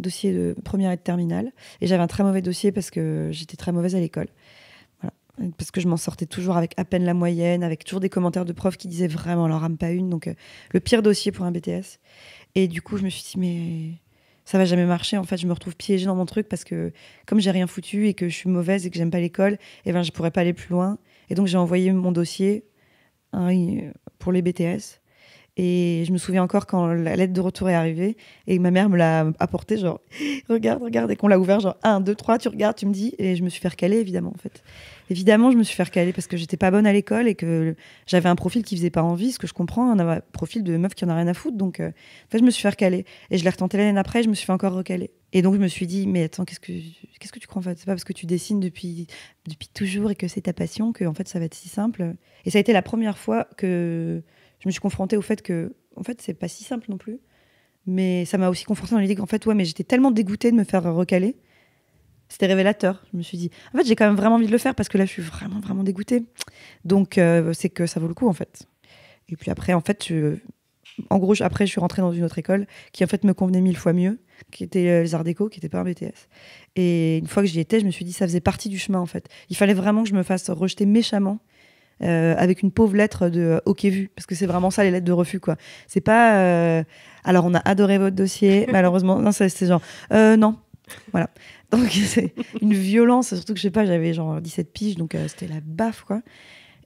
Dossier de première et de terminale. Et j'avais un très mauvais dossier parce que j'étais très mauvaise à l'école parce que je m'en sortais toujours avec à peine la moyenne, avec toujours des commentaires de profs qui disaient vraiment, leur rame pas une. Donc, euh, le pire dossier pour un BTS. Et du coup, je me suis dit, mais ça va jamais marcher. En fait, je me retrouve piégée dans mon truc parce que, comme j'ai rien foutu et que je suis mauvaise et que j'aime pas l'école, et eh ben, je pourrais pas aller plus loin. Et donc, j'ai envoyé mon dossier hein, pour les BTS. Et je me souviens encore quand la lettre de retour est arrivée et ma mère me l'a apportée, genre, regarde, regarde, et qu'on l'a ouvert, genre, Un, deux, trois, tu regardes, tu me dis. Et je me suis fait recaler, évidemment, en fait. Évidemment, je me suis fait recaler parce que j'étais pas bonne à l'école et que j'avais un profil qui faisait pas envie, ce que je comprends, un profil de meuf qui en a rien à foutre. Donc, euh, en fait, je me suis fait recaler. Et je l'ai retenté l'année après, je me suis fait encore recaler. Et donc, je me suis dit, mais attends, qu'est-ce que, qu'est-ce que tu crois en fait C'est pas parce que tu dessines depuis, depuis toujours et que c'est ta passion que, en fait, ça va être si simple. Et ça a été la première fois que je me suis confrontée au fait que, en fait, c'est pas si simple non plus. Mais ça m'a aussi confrontée dans l'idée qu'en fait, ouais, mais j'étais tellement dégoûtée de me faire recaler. C'était révélateur. Je me suis dit, en fait, j'ai quand même vraiment envie de le faire parce que là, je suis vraiment, vraiment dégoûtée. Donc, euh, c'est que ça vaut le coup, en fait. Et puis après, en fait, en gros, après, je suis rentrée dans une autre école qui, en fait, me convenait mille fois mieux, qui était euh, les Arts Déco, qui n'était pas un BTS. Et une fois que j'y étais, je me suis dit, ça faisait partie du chemin, en fait. Il fallait vraiment que je me fasse rejeter méchamment euh, avec une pauvre lettre de euh, OK vu, parce que c'est vraiment ça les lettres de refus quoi. C'est pas euh, alors on a adoré votre dossier, malheureusement non c'est genre euh, non, voilà. Donc c'est une violence, surtout que je sais pas, j'avais genre 17 piges donc c'était la baffe quoi.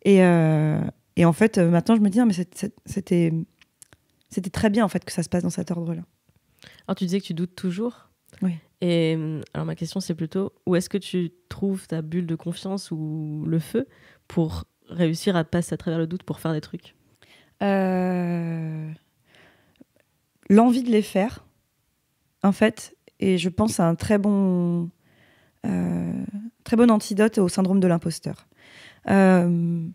Et, et en fait maintenant je me dis mais c'était c'était très bien en fait que ça se passe dans cet ordre là. Alors tu disais que tu doutes toujours. Oui. Et hum, alors ma question c'est plutôt où est-ce que tu trouves ta bulle de confiance ou le feu pour réussir à passer à travers le doute pour faire des trucs euh, L'envie de les faire, en fait, et je pense à un très bon, euh, très bon antidote au syndrome de l'imposteur. Euh,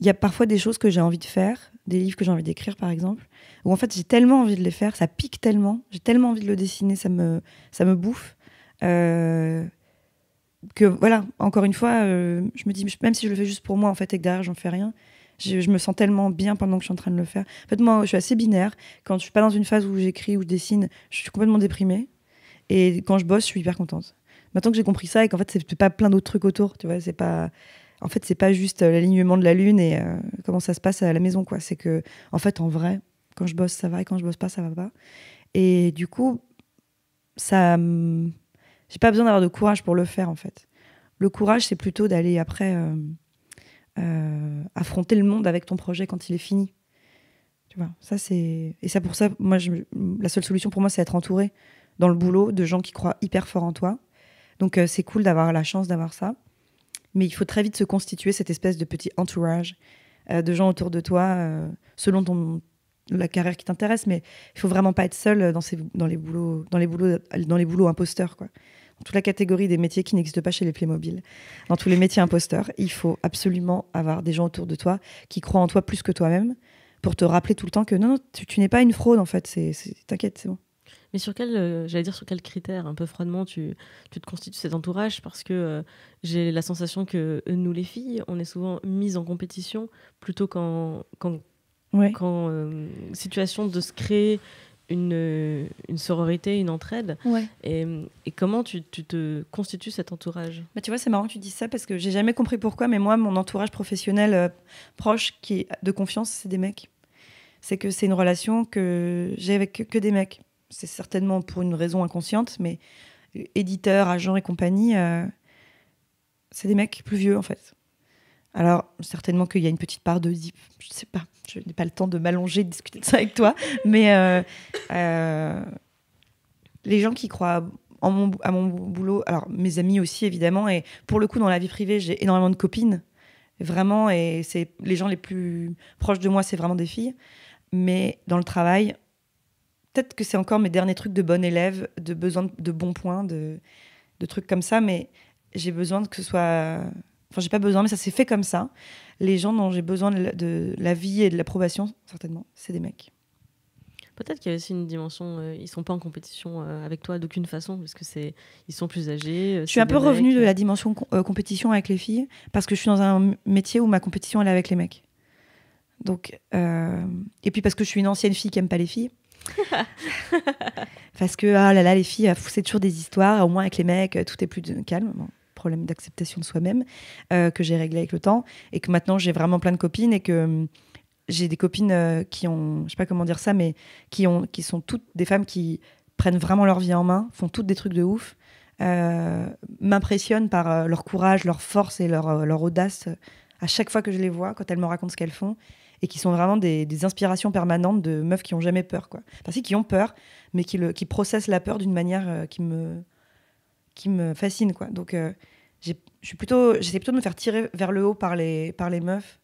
il y a parfois des choses que j'ai envie de faire, des livres que j'ai envie d'écrire par exemple, où en fait j'ai tellement envie de les faire, ça pique tellement, j'ai tellement envie de le dessiner, ça me, ça me bouffe que voilà, encore une fois, euh, je me dis, même si je le fais juste pour moi, en fait, et que derrière, j'en fais rien, je, me sens tellement bien pendant que je suis en train de le faire. En fait, moi, je suis assez binaire. Quand je suis pas dans une phase où j'écris, ou je dessine, je suis complètement déprimée. Et quand je bosse, je suis hyper contente. Maintenant que j'ai compris ça et qu'en fait, c'est pas plein d'autres trucs autour, tu vois, c'est pas. En fait, c'est pas juste euh, l'alignement de la lune et euh, comment ça se passe à la maison, quoi. C'est que, en fait, en vrai, quand je bosse, ça va, et quand je bosse pas, ça va pas. Et du coup, ça j'ai pas besoin d'avoir de courage pour le faire, en fait. Le courage, c'est plutôt d'aller après euh, euh, affronter le monde avec ton projet quand il est fini. Tu vois, ça c'est. Et ça, pour ça, moi, je... la seule solution pour moi, c'est être entouré dans le boulot de gens qui croient hyper fort en toi. Donc, euh, c'est cool d'avoir la chance d'avoir ça. Mais il faut très vite se constituer cette espèce de petit entourage de gens autour de toi, selon ton, la carrière qui t'intéresse, mais il faut vraiment pas être seul dans, ces, dans, les boulots, dans, les boulots, dans les boulots imposteurs. Quoi. Dans toute la catégorie des métiers qui n'existent pas chez les Playmobil, dans tous les métiers imposteurs, il faut absolument avoir des gens autour de toi qui croient en toi plus que toi-même pour te rappeler tout le temps que non, tu, n'es pas une fraude en fait, t'inquiète, c'est bon. Mais sur quel, euh, j'allais dire sur quel critère, un peu froidement, tu, te constitues cet entourage Parce que euh, j'ai la sensation que euh, nous, les filles, on est souvent mises en compétition plutôt qu'en quand euh, situation de se créer une, euh, une sororité, une entraide. Euh, et, comment tu, tu, te constitues cet entourage bah, Tu vois, c'est marrant que tu dises ça parce que j'ai jamais compris pourquoi, mais moi, mon entourage professionnel proche qui est de confiance, c'est des mecs. C'est que c'est une relation que j'ai avec que, des mecs. C'est certainement pour une raison inconsciente, mais éditeur, agent et compagnie, c'est des mecs plus vieux en fait. Alors, certainement qu'il y a une petite part de zip, je ne sais pas, je n'ai pas le temps de m'allonger, de discuter de ça avec toi, mais euh, euh, les gens qui croient en à mon boulot, alors mes amis aussi évidemment, et pour le coup, dans la vie privée, j'ai énormément de copines, vraiment, et c'est les gens les plus proches de moi, c'est vraiment des filles, mais dans le travail, peut-être que c'est encore mes derniers trucs de bon élève, de besoin de, bons points, de, de trucs comme ça, mais j'ai besoin que ce soit Enfin, j'ai pas besoin, mais ça s'est fait comme ça. Les gens dont j'ai besoin de, la vie et de l'approbation, certainement, c'est des mecs. Peut-être qu'il y a aussi une dimension, euh, ils sont pas en compétition euh, avec toi d'aucune façon, parce que c'est, ils sont plus âgés. Euh, je suis un peu revenue de la dimension compétition avec les filles, parce que je suis dans un métier où ma compétition elle est avec les mecs. Donc, et puis parce que je suis une ancienne fille qui aime pas les filles. parce que ah là là les filles, ah, c'est toujours des histoires. Au moins avec les mecs, tout est plus calme problème d'acceptation de soi-même euh, que j'ai réglé avec le temps et que maintenant j'ai vraiment plein de copines et que euh, j'ai des copines euh, qui ont, je sais pas comment dire ça, mais qui, ont, qui sont toutes des femmes qui prennent vraiment leur vie en main, font toutes des trucs de ouf, m'impressionnent par leur courage, leur force et leur, leur audace à chaque fois que je les vois, quand elles me racontent ce qu'elles font et qui sont vraiment des, des, inspirations permanentes de meufs qui ont jamais peur quoi. Enfin si qui ont peur, mais qui le qui processent la peur d'une manière qui me qui me fascine, quoi. Donc, euh, je suis plutôt, j'essaie plutôt de me faire tirer vers le haut par les, par les meufs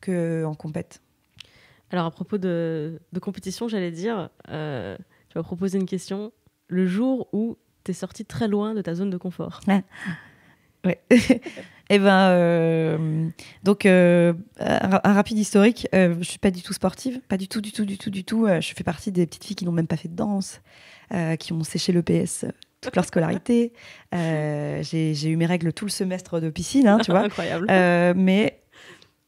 que en compète. Alors, à propos de, de compétition, j'allais dire, euh, tu vas proposer une question. Le jour où tu es sorti très loin de ta zone de confort. Ah. Ouais. et eh ben, euh, donc un, rapide historique. Je je suis pas du tout sportive, pas du tout, du tout, du tout, du tout. je fais partie des petites filles qui n'ont même pas fait de danse, qui ont séché le PS toute leur scolarité. Euh, j'ai eu mes règles tout le semestre de piscine, hein, tu vois. Incroyable. Euh, mais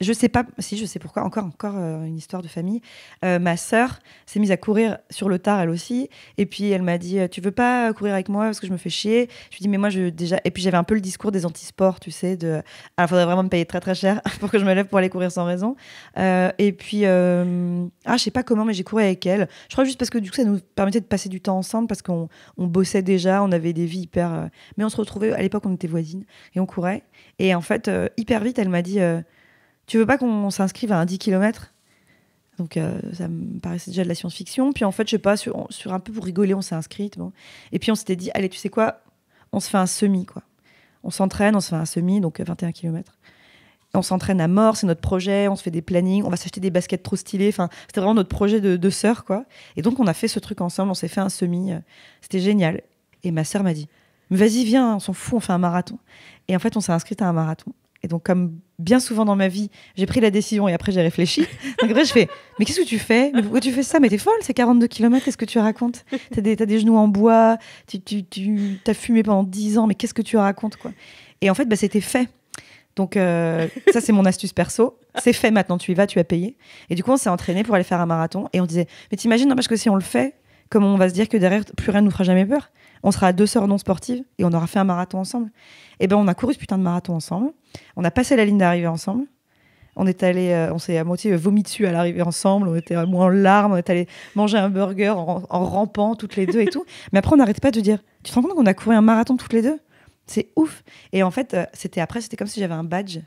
je sais pas si je sais pourquoi encore encore euh, une histoire de famille euh, ma sœur s'est mise à courir sur le tard elle aussi et puis elle m'a dit euh, tu veux pas courir avec moi parce que je me fais chier je lui dis mais moi je déjà et puis j'avais un peu le discours des antisports tu sais de alors ah, faudrait vraiment me payer très très cher pour que je me lève pour aller courir sans raison et puis ah je sais pas comment mais j'ai couru avec elle je crois juste parce que du coup ça nous permettait de passer du temps ensemble parce qu'on on bossait déjà on avait des vies hyper mais on se retrouvait à l'époque on était voisines et on courait et en fait hyper vite elle m'a dit tu veux pas qu'on s'inscrive à un 10 km donc euh, ça me paraissait déjà de la science-fiction. Puis en fait, je sais pas, sur, sur un peu pour rigoler, on s'est inscrite. Bon. Et puis on s'était dit, allez, tu sais quoi, on se fait un semi, quoi. On s'entraîne, on se fait un semi, donc 21 euh, km. On s'entraîne à mort, c'est notre projet, on se fait des plannings, on va s'acheter des baskets trop stylées. Enfin, c'était vraiment notre projet de, de sœur, quoi. Et donc on a fait ce truc ensemble, on s'est fait un semi. Euh, c'était génial. Et ma sœur m'a dit, vas-y, viens, on s'en fout, on fait un marathon. Et en fait, on s'est inscrite à un marathon. Et donc, comme bien souvent dans ma vie, j'ai pris la décision et après j'ai réfléchi. Donc après, je fais Mais qu'est-ce que tu fais pourquoi tu fais ça Mais t'es folle, c'est 42 km, qu'est-ce que tu racontes T'as des, genoux en bois, tu, fumé pendant 10 ans, mais qu'est-ce que tu racontes quoi Et en fait, bah, c'était fait. Donc, euh, ça, c'est mon astuce perso. C'est fait maintenant, tu y vas, tu as payé. Et du coup, on s'est entraîné pour aller faire un marathon et on disait Mais t'imagines, parce que si on le fait, comme on va se dire que derrière, plus rien ne nous fera jamais peur. On sera deux sœurs non sportives et on aura fait un marathon ensemble. Et eh ben, on a couru ce putain de marathon ensemble. On a passé la ligne d'arrivée ensemble. On est allé, euh, on s'est à moitié vomi dessus à l'arrivée ensemble. On était à moins en larmes. On est allé manger un burger en, rampant toutes les deux et tout. Mais après, on n'arrêtait pas de dire Tu te rends compte qu'on a couru un marathon toutes les deux C'est ouf. Et en fait, euh, c'était après, c'était comme si j'avais un badge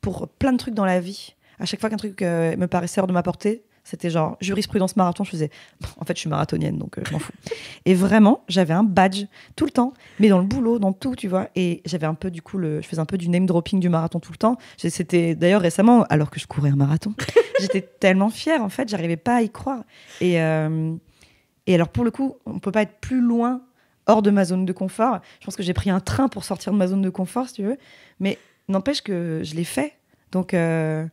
pour plein de trucs dans la vie. À chaque fois qu'un truc euh, me paraissait hors de ma portée, c'était genre jurisprudence marathon. Je faisais, en fait, je suis marathonienne, donc euh, je m'en fous. et vraiment, j'avais un badge tout le temps, mais dans le boulot, dans tout, tu vois. Et j'avais un peu, du coup, je faisais un peu du name dropping du marathon tout le temps. C'était d'ailleurs récemment, alors que je courais un marathon, j'étais tellement fière, en fait, j'arrivais pas à y croire. Et, euh, et alors, pour le coup, on peut pas être plus loin hors de ma zone de confort. Je pense que j'ai pris un train pour sortir de ma zone de confort, si tu veux. Mais n'empêche que je l'ai fait. Donc, euh,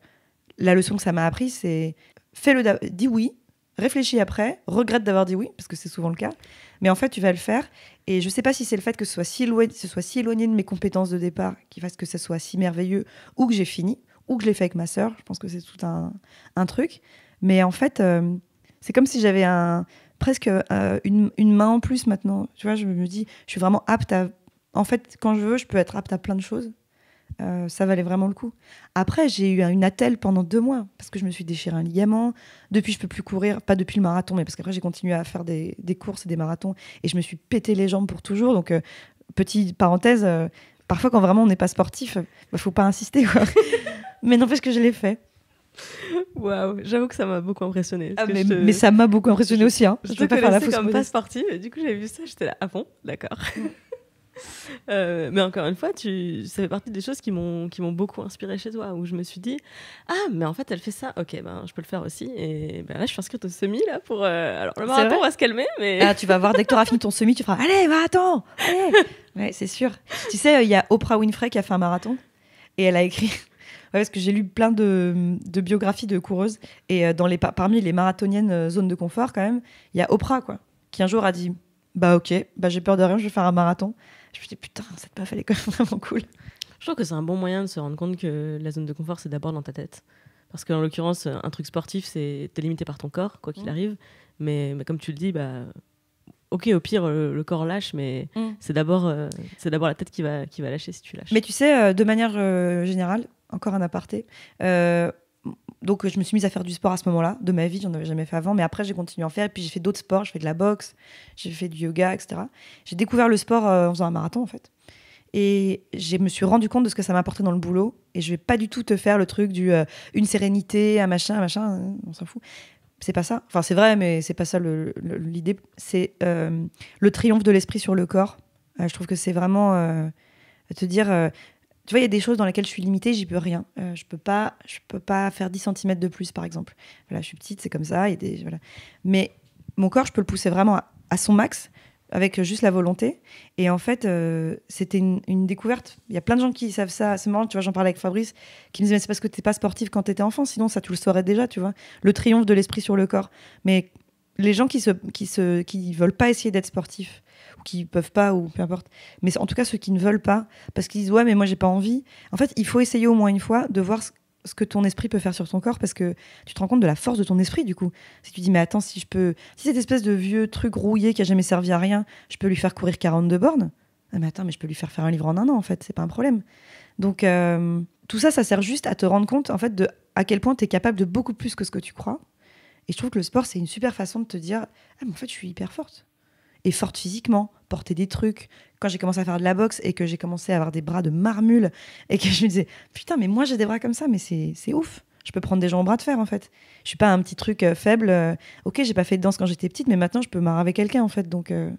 la leçon que ça m'a appris, c'est fais-le, dis oui, réfléchis après, regrette d'avoir dit oui, parce que c'est souvent le cas, mais en fait, tu vas le faire. Et je ne sais pas si c'est le fait que ce soit, si éloigné, ce soit si éloigné de mes compétences de départ qui fasse que ce soit si merveilleux, ou que j'ai fini, ou que je l'ai fait avec ma sœur. Je pense que c'est tout un, truc. Mais en fait, euh, c'est comme si j'avais un, presque euh, une, une, main en plus maintenant. Tu vois, je me dis, je suis vraiment apte à. En fait, quand je veux, je peux être apte à plein de choses. Euh, ça valait vraiment le coup. Après, j'ai eu une attelle pendant deux mois parce que je me suis déchiré un ligament. Depuis, je peux plus courir, pas depuis le marathon, mais parce qu'après, j'ai continué à faire des, courses et des marathons et je me suis pété les jambes pour toujours. Donc, euh, petite parenthèse, euh, parfois, quand vraiment on n'est pas sportif, il bah, faut pas insister. Mais mais parce que je l'ai fait. Waouh, j'avoue que ça m'a beaucoup impressionné. Ah, mais, ça m'a beaucoup impressionné aussi. Hein. Je, ne te pas faire la fausse comme pas sportive, du coup j'avais vu ça, j'étais là, ah bon, d'accord. Euh, mais encore une fois, tu, ça fait partie des choses qui m'ont qui m'ont beaucoup inspiré chez toi, où je me suis dit ah mais en fait elle fait ça, ok ben je peux le faire aussi et ben là je suis inscrite au semi là pour euh, alors le marathon va se calmer mais ah, tu vas voir dès que tu auras fini ton semi tu feras allez va attends ouais c'est sûr tu sais il y a Oprah Winfrey qui a fait un marathon et elle a écrit parce que j'ai lu plein de, de, biographies de coureuses et euh, dans les, parmi les marathoniennes zone de confort quand même, il y a Oprah quoi, qui un jour a dit bah ok, bah j'ai peur de rien, je vais faire un marathon. Je me dis, putain, cette paf, elle est quand vraiment cool. Je trouve que c'est un bon moyen de se rendre compte que la zone de confort, c'est d'abord dans ta tête. Parce qu'en l'occurrence, un truc sportif, c'est t'es limité par ton corps, quoi qu'il mm. arrive. Mais, comme tu le dis, bah, ok, au pire, le, corps lâche, mais mm. euh, c'est d'abord la tête qui va, qui va lâcher si tu lâches. Mais tu sais, euh, de manière euh, générale, encore un aparté, donc je me suis mise à faire du sport à ce moment-là de ma vie, j'en avais jamais fait avant, mais après j'ai continué à en faire, et puis j'ai fait d'autres sports, Je fais de la boxe, j'ai fait du yoga, etc. J'ai découvert le sport euh, en faisant un marathon en fait. Et je me suis rendu compte de ce que ça m'apportait dans le boulot. Et je vais pas du tout te faire le truc du euh, une sérénité, un machin, un machin, hein, on s'en fout. C'est pas ça. Enfin, c'est vrai, mais c'est pas ça l'idée. C'est euh, le triomphe de l'esprit sur le corps. je trouve que c'est vraiment te dire tu vois, il y a des choses dans lesquelles je suis limitée, j'y peux rien. Euh, je peux pas, je peux pas faire 10 cm de plus, par exemple. Voilà, je suis petite, c'est comme ça. des, Mais mon corps, je peux le pousser vraiment à, son max avec juste la volonté. Et en fait, euh, c'était une, découverte. Il y a plein de gens qui savent ça. C'est marrant, tu vois, j'en parlais avec Fabrice, qui me disait, mais c'est parce que tu n'es pas sportif quand tu étais enfant, sinon ça, tu le saurais déjà, tu vois. Le triomphe de l'esprit sur le corps. Mais les gens qui se, qui se, qui veulent pas essayer d'être sportif ou qui peuvent pas, ou peu importe. Mais en tout cas, ceux qui ne veulent pas, parce qu'ils disent ouais, mais moi j'ai pas envie. En fait, il faut essayer au moins une fois de voir ce que ton esprit peut faire sur ton corps parce que tu te rends compte de la force de ton esprit du coup. Si tu dis mais attends si je peux si cette espèce de vieux truc rouillé qui a jamais servi à rien, je peux lui faire courir 42 bornes. Ah mais attends mais je peux lui faire faire un livre en un an en fait, c'est pas un problème. Donc euh, tout ça ça sert juste à te rendre compte en fait de à quel point tu es capable de beaucoup plus que ce que tu crois. Et je trouve que le sport c'est une super façon de te dire ah mais en fait je suis hyper forte et forte physiquement, porter des trucs. Quand j'ai commencé à faire de la boxe et que j'ai commencé à avoir des bras de marmule et que je me disais putain, mais moi j'ai des bras comme ça, mais c'est ouf. Je peux prendre des gens en bras de fer en fait. Je suis pas un petit truc euh, faible. Euh, ok, j'ai pas fait de danse quand j'étais petite, mais maintenant je peux marrer avec quelqu'un en fait. Donc euh,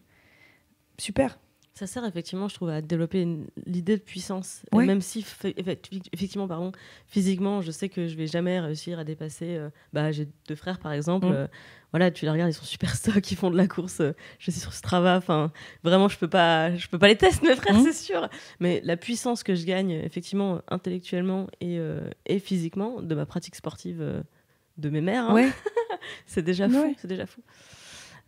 super. Ça sert effectivement, je trouve, à développer l'idée de puissance. même si, effectivement, pardon, physiquement, je sais que je vais jamais réussir à dépasser. Euh, bah, j'ai deux frères, par exemple. Mm. Euh, voilà, tu les regardes, ils sont super stocks, ils font de la course. Euh, je suis sur Strava. Enfin, vraiment, je peux pas, je peux pas les tester, mes frères, mm. c'est sûr. Mais la puissance que je gagne, effectivement, intellectuellement et, et physiquement, de ma pratique sportive de mes mères, hein, ouais. c'est déjà fou. C'est déjà fou.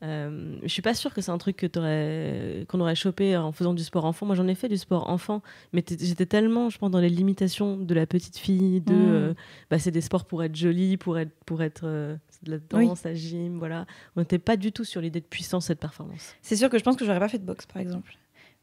Euh, je suis pas sûre que c'est un truc que qu'on aurait chopé en faisant du sport enfant. Moi, j'en ai fait du sport enfant, mais j'étais tellement, je pense, dans les limitations de la petite fille. De, mm. euh, bah, c'est des sports pour être jolie, pour être, pour être euh, de la danse, la gym, voilà. On n'était pas du tout sur l'idée de puissance et performance. C'est sûr que je pense que j'aurais pas fait de boxe, par exemple.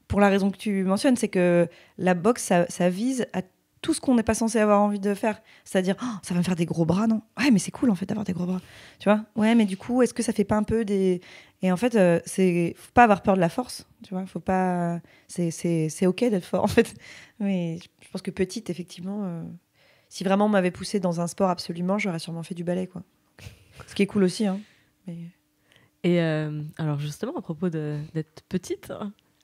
Pour la raison que tu mentionnes, c'est que la boxe, ça, ça vise à tout ce qu'on n'est pas censé avoir envie de faire. C'est-à-dire, oh, ça va me faire des gros bras, non Ouais, mais c'est cool en fait d'avoir des gros bras. Tu vois Ouais, mais du coup, est-ce que ça fait pas un peu des. Et en fait, euh, c'est faut pas avoir peur de la force. Tu vois Faut pas. C'est ok d'être fort en fait. Mais je pense que petite, effectivement, euh, si vraiment on m'avait poussé dans un sport absolument, j'aurais sûrement fait du ballet, quoi. Ce qui est cool aussi, hein. Et euh, alors justement, à propos d'être petite,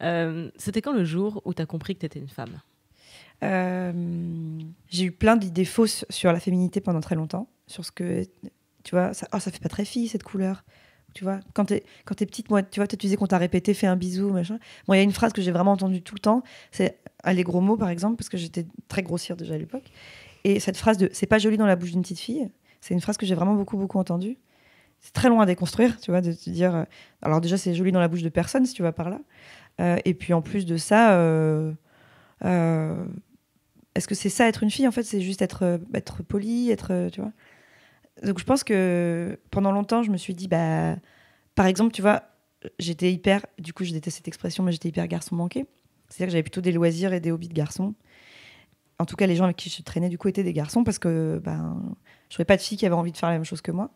hein, c'était quand le jour où tu as compris que tu étais une femme euh, j'ai eu plein d'idées fausses sur la féminité pendant très longtemps, sur ce que, tu vois, ça, oh, ça fait pas très fille cette couleur. Tu vois, quand t'es quand es petite, moi, tu vois, tu disais qu'on t'a répété, fais un bisou, machin. Moi, bon, il y a une phrase que j'ai vraiment entendue tout le temps, c'est les gros mots, par exemple, parce que j'étais très grossière déjà à l'époque. Et cette phrase de c'est pas joli dans la bouche d'une petite fille, c'est une phrase que j'ai vraiment beaucoup, beaucoup entendue. C'est très loin à déconstruire, tu vois, de te dire. Euh, alors, déjà, c'est joli dans la bouche de personne, si tu vas par là. Euh, et puis, en plus de ça, euh, est-ce que c'est ça être une fille En fait, c'est juste être, euh, être poli, être. Euh, tu vois Donc, je pense que pendant longtemps, je me suis dit, bah, par exemple, tu vois, j'étais hyper. Du coup, je déteste cette expression, mais j'étais hyper garçon manqué. C'est-à-dire que j'avais plutôt des loisirs et des hobbies de garçon. En tout cas, les gens avec qui je traînais, du coup, étaient des garçons parce que ben, je trouvais pas de fille qui avait envie de faire la même chose que moi.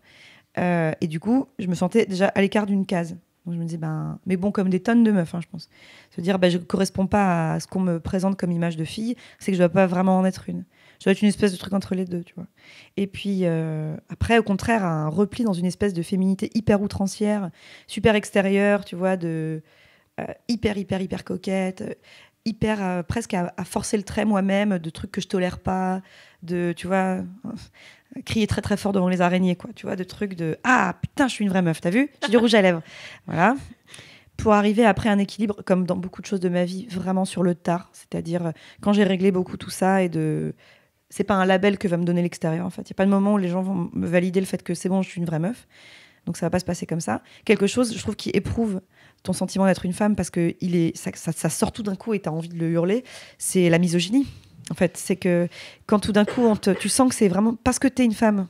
et du coup, je me sentais déjà à l'écart d'une case je me dis, ben, mais bon, comme des tonnes de meufs, hein, je pense. Se dire, ben, je ne corresponds pas à ce qu'on me présente comme image de fille, c'est que je ne dois pas vraiment en être une. Je dois être une espèce de truc entre les deux, tu vois. Et puis, euh, après, au contraire, un repli dans une espèce de féminité hyper outrancière, super extérieure, tu vois, de euh, hyper, hyper, hyper coquette, euh, hyper, presque à, à, forcer le trait moi-même de trucs que je tolère pas, de, tu vois, crier très très fort devant les araignées, quoi. Tu vois, de trucs de ah putain, je suis une vraie meuf, t'as vu J'ai du rouge à lèvres. Voilà. Pour arriver après un équilibre, comme dans beaucoup de choses de ma vie, vraiment sur le tard, c'est-à-dire euh, quand j'ai réglé beaucoup tout ça et de c'est pas un label que va me donner l'extérieur en fait. Il y a pas de moment où les gens vont me valider le fait que c'est bon, je suis une vraie meuf. Donc ça va pas se passer comme ça. Quelque chose, je trouve, qui éprouve ton sentiment d'être une femme parce que il est ça, ça sort tout d'un coup et tu as envie de le hurler, c'est la misogynie en fait. C'est que quand tout d'un coup, tu sens que c'est vraiment parce que tu es une femme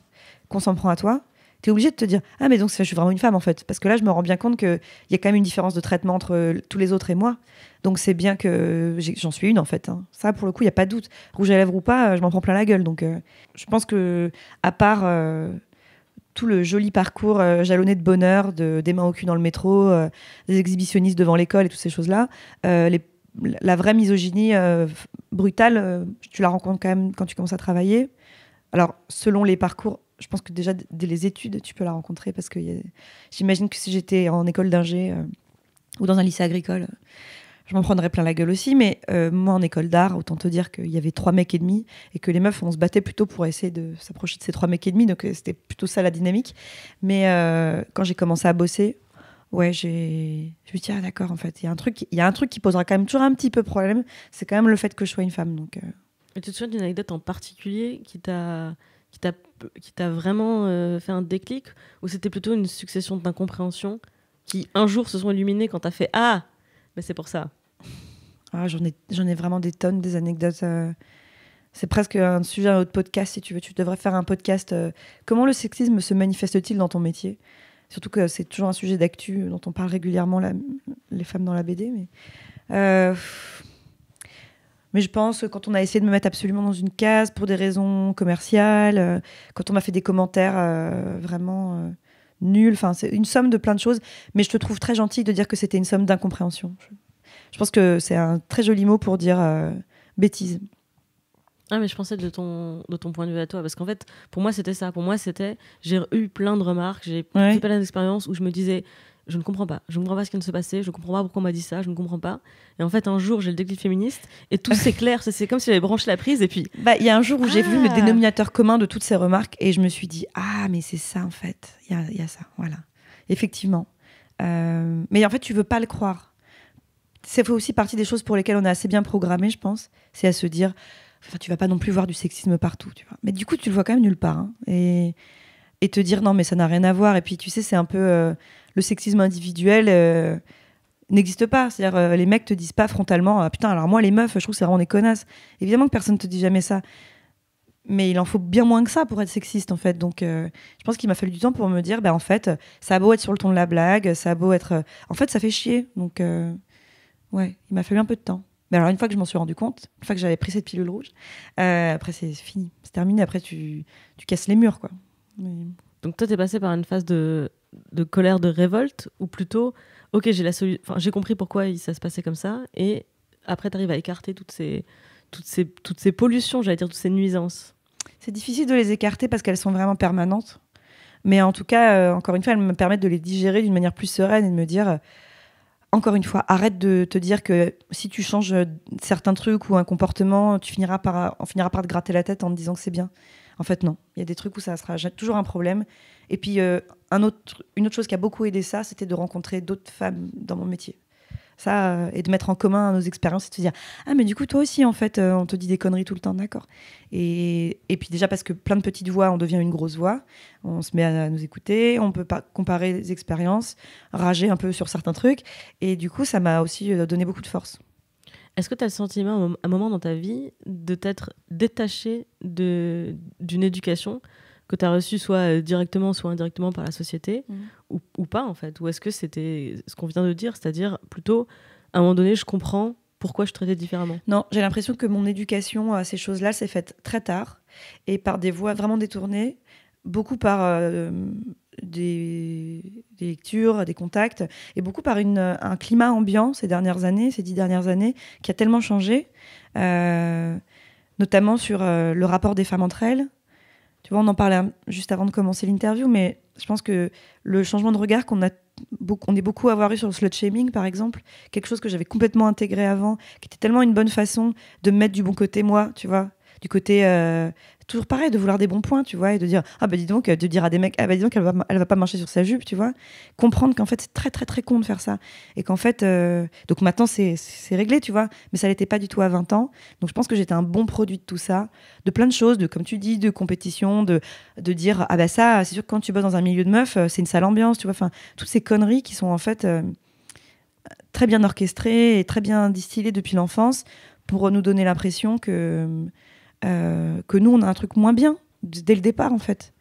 qu'on s'en prend à toi, tu es obligé de te dire Ah, mais donc je suis vraiment une femme, en fait. Parce que là, je me rends bien compte qu'il y a quand même une différence de traitement entre euh, tous les autres et moi. Donc c'est bien que j'en suis une, en fait. Hein. Ça, pour le coup, il n'y a pas de doute. Rouge à lèvres ou pas, je m'en prends plein la gueule. Donc euh, je pense que, à part. Euh, tout le joli parcours jalonné de bonheur, de, des mains au cul dans le métro, des exhibitionnistes devant l'école et toutes ces choses-là. les la vraie misogynie euh, brutale, euh, tu la rencontres quand même quand tu commences à travailler. Alors, selon les parcours, je pense que déjà dès les études, tu peux la rencontrer parce que j'imagine que si j'étais en école d'ingé euh, ou dans un lycée agricole, je m'en prendrais plein la gueule aussi. Mais moi, en école d'art, autant te dire qu'il y avait trois mecs et demi et que les meufs, on se battait plutôt pour essayer de s'approcher de ces trois mecs et demi. Donc, c'était plutôt ça la dynamique. Mais quand j'ai commencé à bosser, ouais, j'ai, je me dis ah, d'accord en fait, il y a un truc, il y a un truc qui posera quand même toujours un petit peu problème, c'est quand même le fait que je sois une femme. Donc. Euh. Et tu te souviens d'une anecdote en particulier qui t'a, vraiment euh, fait un déclic, ou c'était plutôt une succession d'incompréhensions qui un jour se sont illuminées quand t'as fait ah, mais c'est pour ça. Ah, j'en ai, vraiment des tonnes des anecdotes. Euh. C'est presque un sujet, un autre podcast, si tu veux. Tu devrais faire un podcast. comment le sexisme se manifeste-t-il dans ton métier Surtout que c'est toujours un sujet d'actu dont on parle régulièrement, les femmes dans la BD. Mais, euh, mais je pense que quand on a essayé de me mettre absolument dans une case pour des raisons commerciales, euh, quand on m'a fait des commentaires euh, vraiment nuls, enfin, c'est une somme de plein de choses. Mais je te trouve très gentil de dire que c'était une somme d'incompréhension. je, pense que c'est un très joli mot pour dire bêtise. Ah, mais je pensais de ton, de ton point de vue à toi, parce qu'en fait, pour moi, c'était ça. Pour moi, c'était, j'ai eu plein de remarques, j'ai eu plein d'expériences où je me disais, je ne comprends pas, je ne comprends pas ce qui vient se passait, je ne comprends pas pourquoi on m'a dit ça, je ne comprends pas. Et en fait, un jour, j'ai le déclic féministe et tout s'éclaire, c'est comme si j'avais branché la prise et puis. Bah, il y a un jour où j'ai vu le ah. dénominateur commun de toutes ces remarques et je me suis dit, ah, mais c'est ça en fait, il y a, y a, ça, voilà. Effectivement. Euh, mais en fait, tu veux pas le croire. Ça fait aussi partie des choses pour lesquelles on est assez bien programmé, je pense. C'est à se dire, Enfin, tu vas pas non plus voir du sexisme partout, tu vois. Mais du coup, tu le vois quand même nulle part. Hein. Et, te dire non, mais ça n'a rien à voir. Et puis, tu sais, c'est un peu euh, le sexisme individuel. Euh, n'existe pas. C'est-à-dire, euh, les mecs te disent pas frontalement ah, Putain, alors moi, les meufs, je trouve que c'est vraiment des connasses. Évidemment que personne ne te dit jamais ça. Mais il en faut bien moins que ça pour être sexiste, en fait. Donc, je pense qu'il m'a fallu du temps pour me dire Bah, en fait, ça a beau être sur le ton de la blague, ça a beau être. En fait, ça fait chier. Donc, ouais, il m'a fallu un peu de temps. Mais alors, une fois que je m'en suis rendu compte, une fois que j'avais pris cette pilule rouge, euh, après, c'est fini. C'est terminé. Après, tu, tu casses les murs, quoi. Donc, toi, t'es passé par une phase de, de colère, de révolte, ou plutôt, ok, j'ai la enfin, j'ai compris pourquoi ça se passait comme ça, et après, t'arrives à écarter toutes ces, toutes ces, toutes ces pollutions, j'allais dire, toutes ces nuisances. C'est difficile de les écarter parce qu'elles sont vraiment permanentes. Mais en tout cas, euh, encore une fois, elles me permettent de les digérer d'une manière plus sereine et de me dire, encore une fois, arrête de te dire que si tu changes euh, certains trucs ou un comportement, tu finiras par, on finira par te gratter la tête en te disant que c'est bien. En fait, non. Il y a des trucs où ça sera toujours un problème. Et puis, euh, une autre chose qui a beaucoup aidé ça, c'était de rencontrer d'autres femmes dans mon métier ça, euh, et de mettre en commun nos expériences et de se dire Ah, mais du coup, toi aussi, en fait, euh, on te dit des conneries tout le temps, d'accord. Et, puis, déjà, parce que plein de petites voix, on devient une grosse voix, on se met à nous écouter, on peut pas comparer les expériences, rager un peu sur certains trucs. Et du coup, ça m'a aussi euh, donné beaucoup de force. Est-ce que tu as le sentiment, à un moment dans ta vie, de t'être détaché d'une éducation que tu as reçu soit euh, directement, soit indirectement par la société, mm. ou, pas en fait Ou est-ce que c'était ce qu'on vient de dire, c'est-à-dire plutôt, à un moment donné, je comprends pourquoi je traitais différemment Non, j'ai l'impression que mon éducation à ces choses-là s'est faite très tard, et par des voies vraiment détournées, beaucoup par... Euh, des, lectures, des contacts, et beaucoup par une, un climat ambiant ces dernières années, ces dix dernières années, qui a tellement changé, euh, notamment sur le rapport des femmes entre elles, tu vois, on en parlait juste avant de commencer l'interview, mais je pense que le changement de regard qu'on a beaucoup, on est beaucoup à avoir eu sur le slut shaming, par exemple, quelque chose que j'avais complètement intégré avant, qui était tellement une bonne façon de me mettre du bon côté, moi, tu vois, du côté euh, toujours pareil de vouloir des bons points, tu vois, et de dire ah bah dis donc, de dire à des mecs ah ben dis donc elle va elle va pas marcher sur sa jupe, tu vois, comprendre qu'en fait c'est très très très con de faire ça et qu'en fait euh, donc maintenant c'est réglé, tu vois, mais ça l'était pas du tout à 20 ans. Donc je pense que j'étais un bon produit de tout ça, de plein de choses, de comme tu dis, de compétition, de de dire ah bah ça c'est sûr que quand tu bosses dans un milieu de meufs euh, c'est une sale ambiance, tu vois, enfin toutes ces conneries qui sont en fait très bien orchestrées et très bien distillées depuis l'enfance pour nous donner l'impression que euh, que nous, on a un truc moins bien dès le départ, en fait.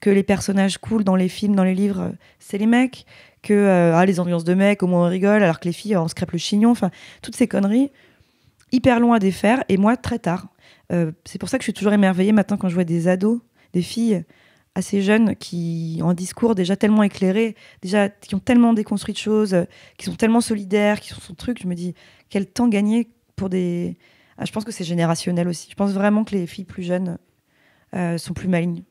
Que les personnages cool dans les films, dans les livres, euh, c'est les mecs. Que euh, ah, les ambiances de mecs, au moins on rigole, alors que les filles, on se crêpe le chignon. Enfin, toutes ces conneries, hyper loin à défaire. Et moi, très tard. c'est pour ça que je suis toujours émerveillée maintenant quand je vois des ados, des filles assez jeunes qui ont un discours déjà tellement éclairé, déjà qui ont tellement déconstruit de choses, qui sont tellement solidaires, qui sont son truc. Je me dis, quel temps gagné pour des ah, je pense que c'est générationnel aussi. Je pense vraiment que les filles plus jeunes euh, sont plus malignes.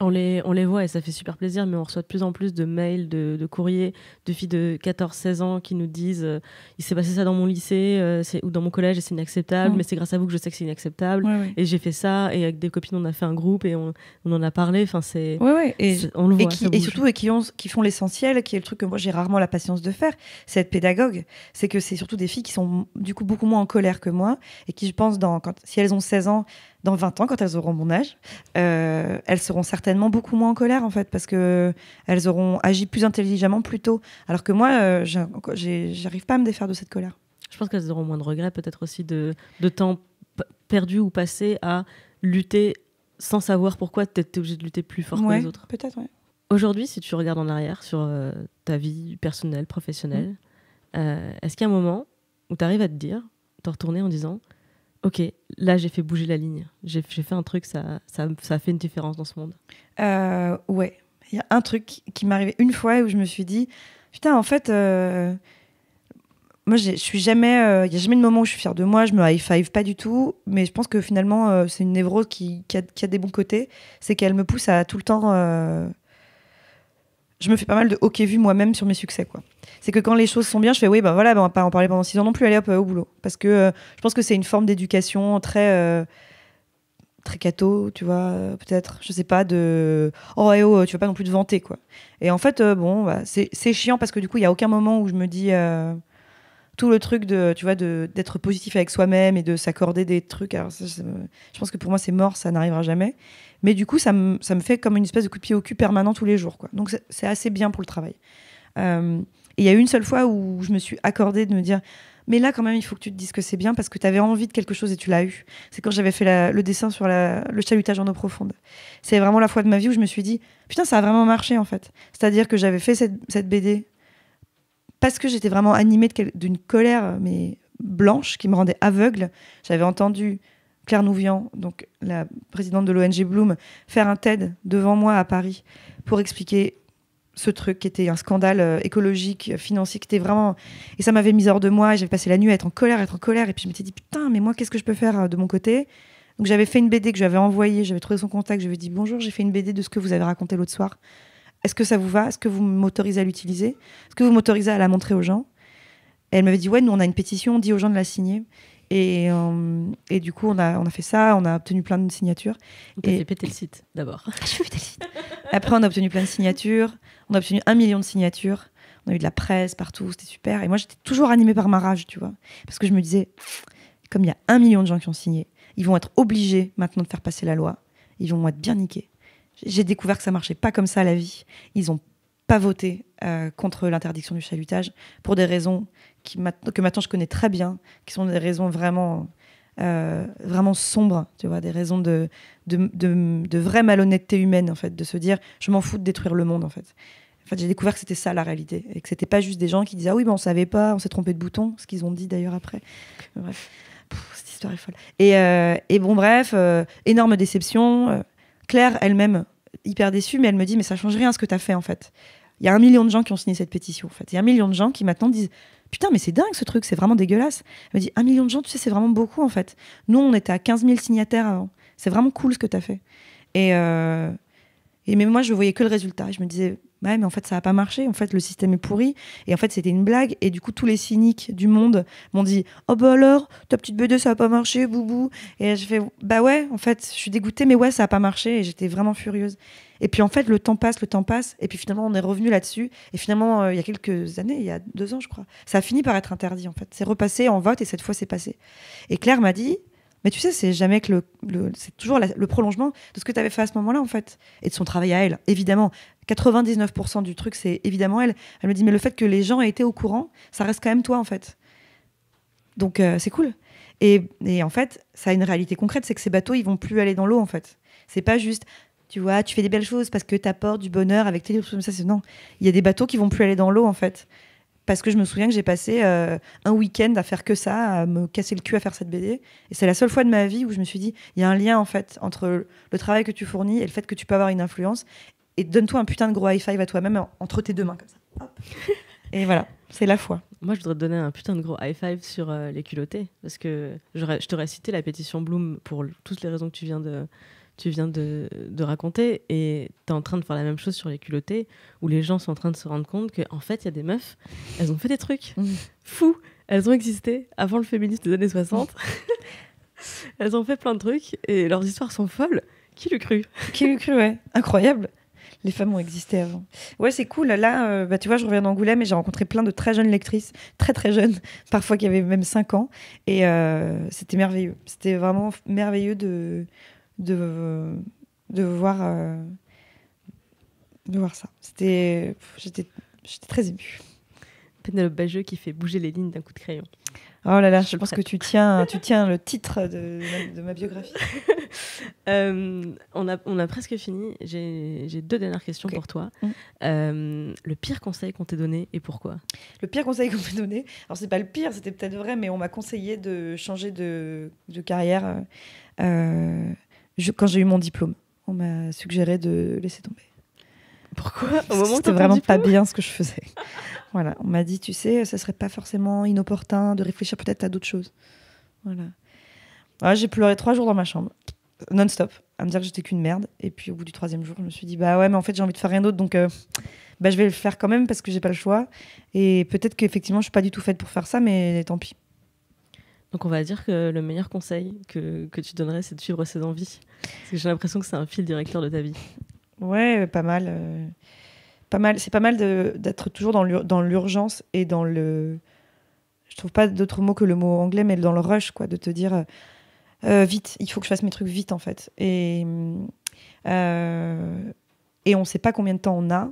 On les, on les voit et ça fait super plaisir, mais on reçoit de plus en plus de mails, de, courriers de filles de 14-16 ans qui nous disent euh, il s'est passé ça dans mon lycée euh, ou dans mon collège et c'est inacceptable, mais c'est grâce à vous que je sais que c'est inacceptable. Et j'ai fait ça, et avec des copines, on a fait un groupe et on, en a parlé. Enfin, c'est. Ouais, et, on voit. Et, surtout, et qui, ont, qui font l'essentiel, qui est le truc que moi j'ai rarement la patience de faire, c'est être pédagogue. C'est que c'est surtout des filles qui sont du coup beaucoup moins en colère que moi et qui, je pense, dans, quand, si elles ont 16 ans, dans 20 ans, quand elles auront mon âge, euh, elles seront certainement beaucoup moins en colère, en fait, parce qu'elles auront agi plus intelligemment plus tôt. Alors que moi, euh, j'arrive pas à me défaire de cette colère. Je pense qu'elles auront moins de regrets, peut-être aussi de, temps perdu ou passé à lutter sans savoir pourquoi tu es obligé de lutter plus fort que les autres. Peut-être, Aujourd'hui, si tu regardes en arrière sur euh, ta vie personnelle, professionnelle, mmh. est-ce qu'il y a un moment où tu arrives à te dire, te retourner en disant ok, là j'ai fait bouger la ligne, j'ai fait un truc, ça, ça, a fait une différence dans ce monde euh, Ouais, il y a un truc qui m'est arrivé une fois où je me suis dit, putain, en fait, euh, moi je suis jamais, euh, il n'y a jamais de moment où je suis fière de moi, je me high five pas du tout, mais je pense que finalement c'est une névrose qui, a, des bons côtés, c'est qu'elle me pousse à tout le temps je me fais pas mal de hockey vu moi-même sur mes succès. quoi. C'est que quand les choses sont bien, je fais oui, ben voilà, bah on va pas en parler pendant six ans non plus, allez hop, euh, au boulot. Parce que euh, je pense que c'est une forme d'éducation très. Euh, très catho, tu vois, peut-être, je sais pas, de oh eh, oh, tu vas pas non plus te vanter, quoi. Et en fait, bon, bah, c'est chiant parce que du coup, il y a aucun moment où je me dis tout le truc de, tu vois, d'être positif avec soi-même et de s'accorder des trucs. Alors, je pense que pour moi, c'est mort, ça n'arrivera jamais. Mais du coup, ça me, fait comme une espèce de coup de pied au cul permanent tous les jours. Donc c'est assez bien pour le travail. Euh, et il y a eu une seule fois où je me suis accordée de me dire, mais là quand même, il faut que tu te dises que c'est bien parce que tu avais envie de quelque chose et tu l'as eu. C'est quand j'avais fait le dessin sur le chalutage en eau profonde. C'est vraiment la fois de ma vie où je me suis dit, putain, ça a vraiment marché en fait. C'est-à-dire que j'avais fait cette, BD parce que j'étais vraiment animée d'une colère mais blanche qui me rendait aveugle. J'avais entendu Claire Nouvian, donc la présidente de l'ONG Bloom, faire un TED devant moi à Paris pour expliquer ce truc qui était un scandale euh, écologique, financier, qui était vraiment. Et ça m'avait mise hors de moi. J'avais passé la nuit à être en colère, être en colère. Et puis je m'étais dit, putain, mais moi, qu'est-ce que je peux faire euh, de mon côté Donc j'avais fait une BD que j'avais envoyée, j'avais trouvé son contact, j'avais dit, bonjour, j'ai fait une BD de ce que vous avez raconté l'autre soir. Est-ce que ça vous va Est-ce que vous m'autorisez à l'utiliser Est-ce que vous m'autorisez à la montrer aux gens et elle m'avait dit, ouais, nous, on a une pétition, on dit aux gens de la signer. Et, euh, et, du coup, on a, on a fait ça, on a obtenu plein de signatures. On et... fait péter le site d'abord. Ah, le site. Après, on a obtenu plein de signatures. On a obtenu un million de signatures. On a eu de la presse partout, c'était super. Et moi, j'étais toujours animée par ma rage, tu vois. Parce que je me disais, comme il y a un million de gens qui ont signé, ils vont être obligés maintenant de faire passer la loi. Ils vont être bien niqués. J'ai découvert que ça marchait pas comme ça la vie. Ils ont pas voté euh, contre l'interdiction du chalutage pour des raisons que maintenant je connais très bien, qui sont des raisons vraiment, euh, vraiment sombres, tu vois, des raisons de, de, vraie malhonnêteté humaine, en fait, de se dire je m'en fous de détruire le monde, en fait. En fait, j'ai découvert que c'était ça la réalité et que c'était pas juste des gens qui disaient ah oui, mais ben, ne on savait pas, on s'est trompé de bouton, ce qu'ils ont dit d'ailleurs après. Bref, cette histoire est folle. Et, euh, bon, bref, euh, énorme déception. Claire elle-même, hyper déçue, mais elle me dit mais ça change rien ce que tu as fait en fait. Il y a un million de gens qui ont signé cette pétition, en fait. Il y a un million de gens qui maintenant disent Putain, mais c'est dingue ce truc, c'est vraiment dégueulasse. Elle me dit Un million de gens, tu sais, c'est vraiment beaucoup, en fait. Nous, on était à 15 000 signataires avant. C'est vraiment cool ce que tu as fait. Et, euh, mais moi, je voyais que le résultat. Je me disais, ouais, mais en fait, ça n'a pas marché. En fait, le système est pourri. Et en fait, c'était une blague. Et du coup, tous les cyniques du monde m'ont dit, oh bah alors, ta petite BD, ça n'a pas marché, boubou. Et je fais, bah ouais, en fait, je suis dégoûtée, mais ouais, ça n'a pas marché. Et j'étais vraiment furieuse. Et puis en fait, le temps passe, le temps passe. Et puis finalement, on est revenu là-dessus. Et finalement, euh, il y a quelques années, il y a deux ans, je crois, ça a fini par être interdit en fait. C'est repassé en vote et cette fois, c'est passé. Et Claire m'a dit, mais tu sais, c'est jamais que le, c'est toujours le prolongement de ce que tu avais fait à ce moment-là, en fait, et de son travail à elle. Évidemment, 99% du truc, c'est évidemment elle. Elle me dit, mais le fait que les gens aient été au courant, ça reste quand même toi, en fait. Donc, euh, c'est cool. Et, en fait, ça a une réalité concrète, c'est que ces bateaux, ils vont plus aller dans l'eau, en fait. C'est pas juste, tu vois, tu fais des belles choses parce que tu apportes du bonheur avec tes livres, comme ça. non, il y a des bateaux qui vont plus aller dans l'eau, en fait parce que je me souviens que j'ai passé euh, un week-end à faire que ça, à me casser le cul à faire cette BD. Et c'est la seule fois de ma vie où je me suis dit, il y a un lien en fait entre le travail que tu fournis et le fait que tu peux avoir une influence. Et donne-toi un putain de gros high five à toi-même entre tes deux mains comme ça. et voilà, c'est la foi. Moi, je voudrais te donner un putain de gros high five sur euh, les culottés, parce que je t'aurais cité la pétition Bloom pour toutes les raisons que tu viens de, tu viens de, raconter. Et tu es en train de faire la même chose sur les culottés, où les gens sont en train de se rendre compte qu'en fait, il y a des meufs, elles ont fait des trucs mmh. fous. Elles ont existé avant le féminisme des années 60. Mmh. elles ont fait plein de trucs et leurs histoires sont folles. Qui l'eût cru Qui l'eût cru, ouais. Incroyable les femmes ont existé avant. Ouais, c'est cool. Là, euh, bah, tu vois, je reviens d'Angoulême et j'ai rencontré plein de très jeunes lectrices, très très jeunes, parfois qui avaient même 5 ans. Et euh, c'était merveilleux. C'était vraiment merveilleux de de, de, voir, euh, de voir ça. C'était, j'étais, j'étais très émue. Pénélope Bageux qui fait bouger les lignes d'un coup de crayon. Oh là là, je, pense que tu tiens, tu tiens le titre de, ma, de ma biographie. Euh, on, a, on a presque fini. J'ai deux dernières questions pour toi. Mm. Euh, le pire conseil qu'on t'ait donné et pourquoi Le pire conseil qu'on m'a donné, alors c'est pas le pire, c'était peut-être vrai, mais on m'a conseillé de changer de, de carrière. Euh, quand j'ai eu mon diplôme, on m'a suggéré de laisser tomber. Pourquoi C'était vraiment pas bien ce que je faisais. voilà, on m'a dit, tu sais, ça serait pas forcément inopportun de réfléchir peut-être à d'autres choses. Voilà. Ah, j'ai pleuré trois jours dans ma chambre, non-stop, à me dire que j'étais qu'une merde. Et puis au bout du troisième jour, je me suis dit, bah ouais, mais en fait, j'ai envie de faire rien d'autre, donc euh, bah, je vais le faire quand même parce que j'ai pas le choix. Et peut-être qu'effectivement, je suis pas du tout faite pour faire ça, mais tant pis. Donc on va dire que le meilleur conseil que, tu donnerais, c'est de suivre ses envies. Parce que j'ai l'impression que c'est un fil directeur de ta vie. Ouais, pas mal. Euh, pas mal. C'est pas mal d'être toujours dans l'urgence et dans le. Je trouve pas d'autre mot que le mot anglais, mais dans le rush, quoi, de te dire euh, euh, vite. Il faut que je fasse mes trucs vite, en fait. Et euh, et on sait pas combien de temps on a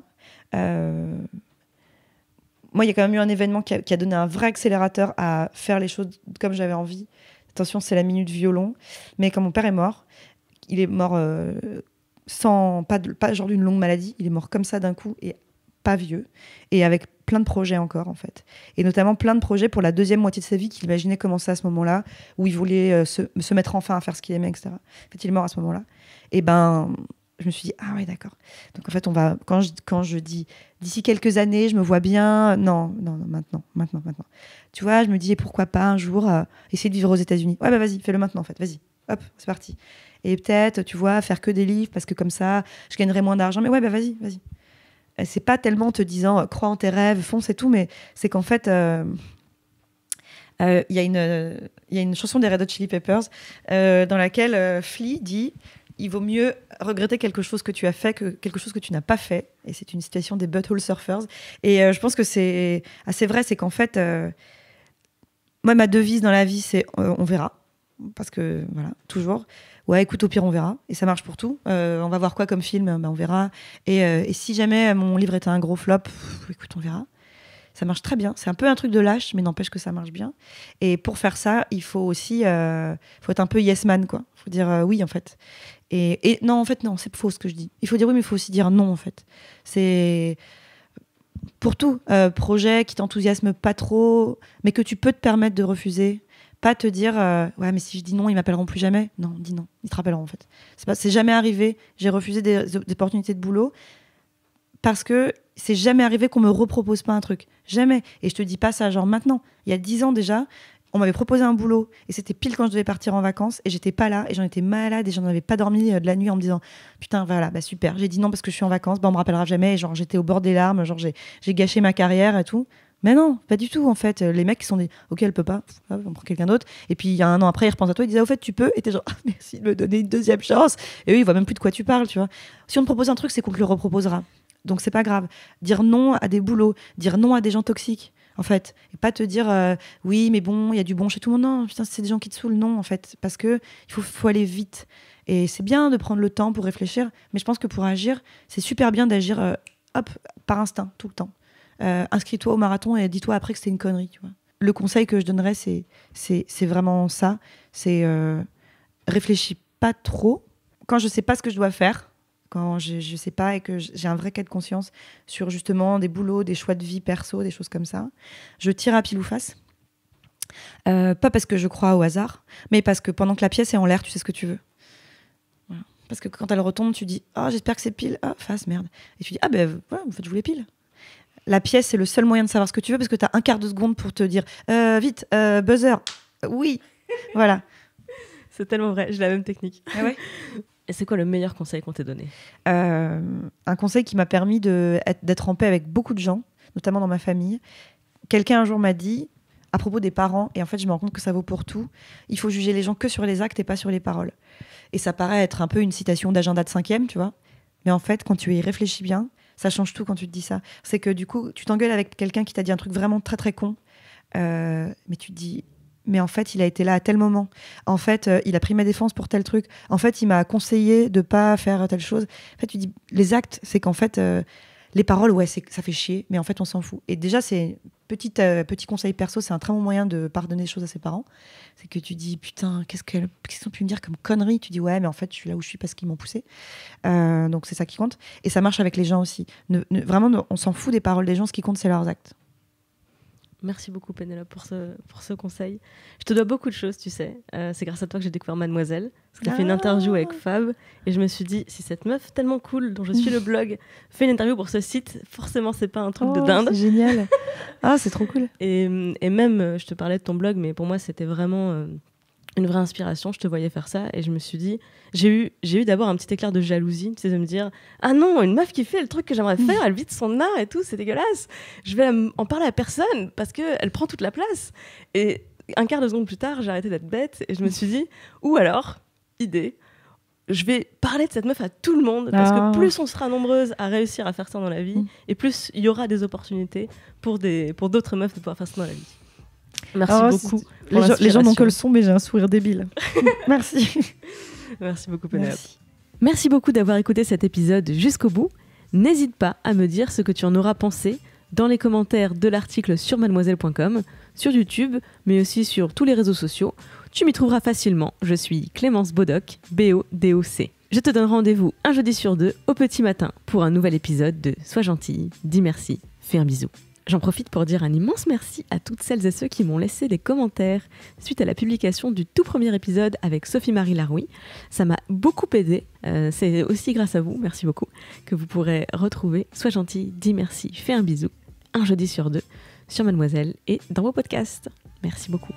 moi, il y a quand même eu un événement qui a, donné un vrai accélérateur à faire les choses comme j'avais envie. Attention, c'est la minute violon. Mais quand mon père est mort, il est mort euh, sans pas, genre d'une longue maladie. Il est mort comme ça d'un coup et pas vieux et avec plein de projets encore en fait. Et notamment plein de projets pour la deuxième moitié de sa vie qu'il imaginait commencer à ce moment-là, où il voulait euh, se, se, mettre enfin à faire ce qu'il aimait, etc. En fait, il est mort à ce moment-là. Et ben, je me suis dit ah ouais d'accord donc en fait on va quand je, quand je dis d'ici quelques années je me vois bien non non, non maintenant maintenant maintenant tu vois je me dis pourquoi pas un jour euh, essayer de vivre aux États-Unis ouais bah vas-y fais-le maintenant en fait vas-y hop c'est parti et peut-être tu vois faire que des livres parce que comme ça je gagnerai moins d'argent mais ouais bah vas-y vas-y euh, c'est pas tellement te disant euh, crois en tes rêves fonce et tout mais c'est qu'en fait il y, il y, a une chanson des Red Hot Chili Peppers dans laquelle Flea dit il vaut mieux regretter quelque chose que tu as fait que quelque chose que tu n'as pas fait. Et c'est une situation des butthole surfers. Et euh, je pense que c'est assez vrai, c'est qu'en fait, euh, moi, ma devise dans la vie, c'est euh, on verra. Parce que, voilà, toujours. Ouais, écoute, au pire, on verra. Et ça marche pour tout. on va voir quoi comme film ben, On verra. Et, si jamais mon livre était un gros flop, écoute, on verra. Ça marche très bien. C'est un peu un truc de lâche, mais n'empêche que ça marche bien. Et pour faire ça, il faut aussi, euh, faut être un peu yes man, quoi. Faut dire euh, oui en fait. Et, non, en fait, non, c'est faux ce que je dis. Il faut dire oui, mais il faut aussi dire non en fait. C'est pour tout euh, projet qui t'enthousiasme pas trop, mais que tu peux te permettre de refuser. Pas te dire ouais, mais si je dis non, ils m'appelleront plus jamais. Non, dis non, ils te rappelleront en fait. C'est jamais arrivé. J'ai refusé des, des opportunités de boulot parce que c'est jamais arrivé qu'on me repropose pas un truc. Jamais. Et je te dis pas ça, genre maintenant. Il y a dix ans déjà, on m'avait proposé un boulot et c'était pile quand je devais partir en vacances et j'étais pas là et j'en étais malade et j'en avais pas dormi euh, de la nuit en me disant putain voilà bah super j'ai dit non parce que je suis en vacances bah on me rappellera jamais genre j'étais au bord des larmes genre j'ai gâché ma carrière et tout mais non pas du tout en fait les mecs qui sont des ok elle peut pas ah, on prend quelqu'un d'autre et puis il y a un an après ils repensent à toi ils disent au fait tu peux et t'es genre ah, merci de me donner une deuxième chance et eux ils voient même plus de quoi tu parles tu vois si on te propose un truc c'est qu'on te le reproposera donc c'est pas grave. Dire non à des boulots, dire non à des gens toxiques, en fait. Et pas te dire euh, oui, mais bon, il y a du bon chez tout le monde. Non, putain, c'est des gens qui te saoulent. Non, en fait. Parce que faut, aller vite. Et c'est bien de prendre le temps pour réfléchir, mais je pense que pour agir, c'est super bien d'agir euh, hop, par instinct, tout le temps. Euh, inscris-toi au marathon et dis-toi après que c'était une connerie. Le conseil que je donnerais, c'est vraiment ça. C'est réfléchis pas trop. Quand je sais pas ce que je dois faire, je sais pas et que j'ai un vrai cas de conscience sur justement des boulots, des choix de vie perso, des choses comme ça. Je tire à pile ou face. Euh, pas parce que je crois au hasard, mais parce que pendant que la pièce est en l'air, tu sais ce que tu veux. Parce que quand elle retombe, tu dis Ah, oh, j'espère que c'est pile. Ah, oh, face, merde. Et tu dis Ah, ben voilà, en fait, je voulais pile. La pièce, c'est le seul moyen de savoir ce que tu veux parce que tu as un quart de seconde pour te dire euh, Vite, euh, buzzer. Oui. voilà. C'est tellement vrai, j'ai la même technique. Ah ouais Et c'est quoi le meilleur conseil qu'on t'ait donné euh, Un conseil qui m'a permis d'être en paix avec beaucoup de gens, notamment dans ma famille. Quelqu'un un jour m'a dit, à propos des parents, et en fait je me rends compte que ça vaut pour tout, il faut juger les gens que sur les actes et pas sur les paroles. Et ça paraît être un peu une citation d'agenda de cinquième, tu vois. Mais en fait, quand tu y réfléchis bien, ça change tout quand tu te dis ça. C'est que du coup, tu t'engueules avec quelqu'un qui t'a dit un truc vraiment très très con, euh, mais tu te dis, mais en fait, il a été là à tel moment. En fait, euh, il a pris ma défense pour tel truc. En fait, il m'a conseillé de pas faire telle chose. En fait, tu dis, les actes, c'est qu'en fait, euh, les paroles, ouais, ça fait chier, mais en fait, on s'en fout. Et déjà, c'est petit, euh, petit conseil perso, c'est un très bon moyen de pardonner des choses à ses parents. C'est que tu dis, putain, qu'est-ce qu'ils ont pu me dire comme connerie Tu dis, ouais, mais en fait, je suis là où je suis parce qu'ils m'ont poussé. donc, c'est ça qui compte. Et ça marche avec les gens aussi. vraiment, on s'en fout des paroles des gens. Ce qui compte, c'est leurs actes. Merci beaucoup, Pénélope, pour ce, pour ce conseil. Je te dois beaucoup de choses, tu sais. Euh, c'est grâce à toi que j'ai découvert Mademoiselle. Parce qu'elle fait une ah. interview avec Fab. Et je me suis dit, si cette meuf tellement cool, dont je suis le blog, fait une interview pour ce site, forcément, c'est pas un truc de oh, dinde. C'est génial. ah, c'est trop cool. Et, même, euh, je te parlais de ton blog, mais pour moi, c'était vraiment. Euh, une vraie inspiration. Je te voyais faire ça et je me suis dit, j'ai eu, j'ai eu d'abord un petit éclair de jalousie, tu sais, de me dire Ah non, une meuf qui fait le truc que j'aimerais faire, elle vide son art et tout, c'est dégueulasse. Je vais en parler à personne parce qu'elle prend toute la place. Et un quart de seconde plus tard, j'ai arrêté d'être bête et je me suis dit Ou alors, idée, je vais parler de cette meuf à tout le monde parce que ah. plus on sera nombreuses à réussir à faire ça dans la vie mm. et plus il y aura des opportunités pour, des, pour d'autres meufs de pouvoir faire ça dans la vie. Merci ah, beaucoup. Les, gens n'ont que le son, mais j'ai un sourire débile. Merci. Merci beaucoup, Merci. Merci beaucoup d'avoir écouté cet épisode jusqu'au bout. N'hésite pas à me dire ce que tu en auras pensé dans les commentaires de l'article sur mademoiselle.com, sur YouTube, mais aussi sur tous les réseaux sociaux. Tu m'y trouveras facilement. Je suis Clémence Bodoc, B-O-D-O-C. Je te donne rendez-vous un jeudi sur deux au petit matin pour un nouvel épisode de Sois gentille, dis merci, fais un bisou. J'en profite pour dire un immense merci à toutes celles et ceux qui m'ont laissé des commentaires suite à la publication du tout premier épisode avec Sophie-Marie Laroui. Ça m'a beaucoup aidé. Euh, c'est aussi grâce à vous, merci beaucoup, que vous pourrez retrouver Sois gentil, dis merci, fais un bisou, un jeudi sur deux, sur Mademoiselle et dans vos podcasts. Merci beaucoup.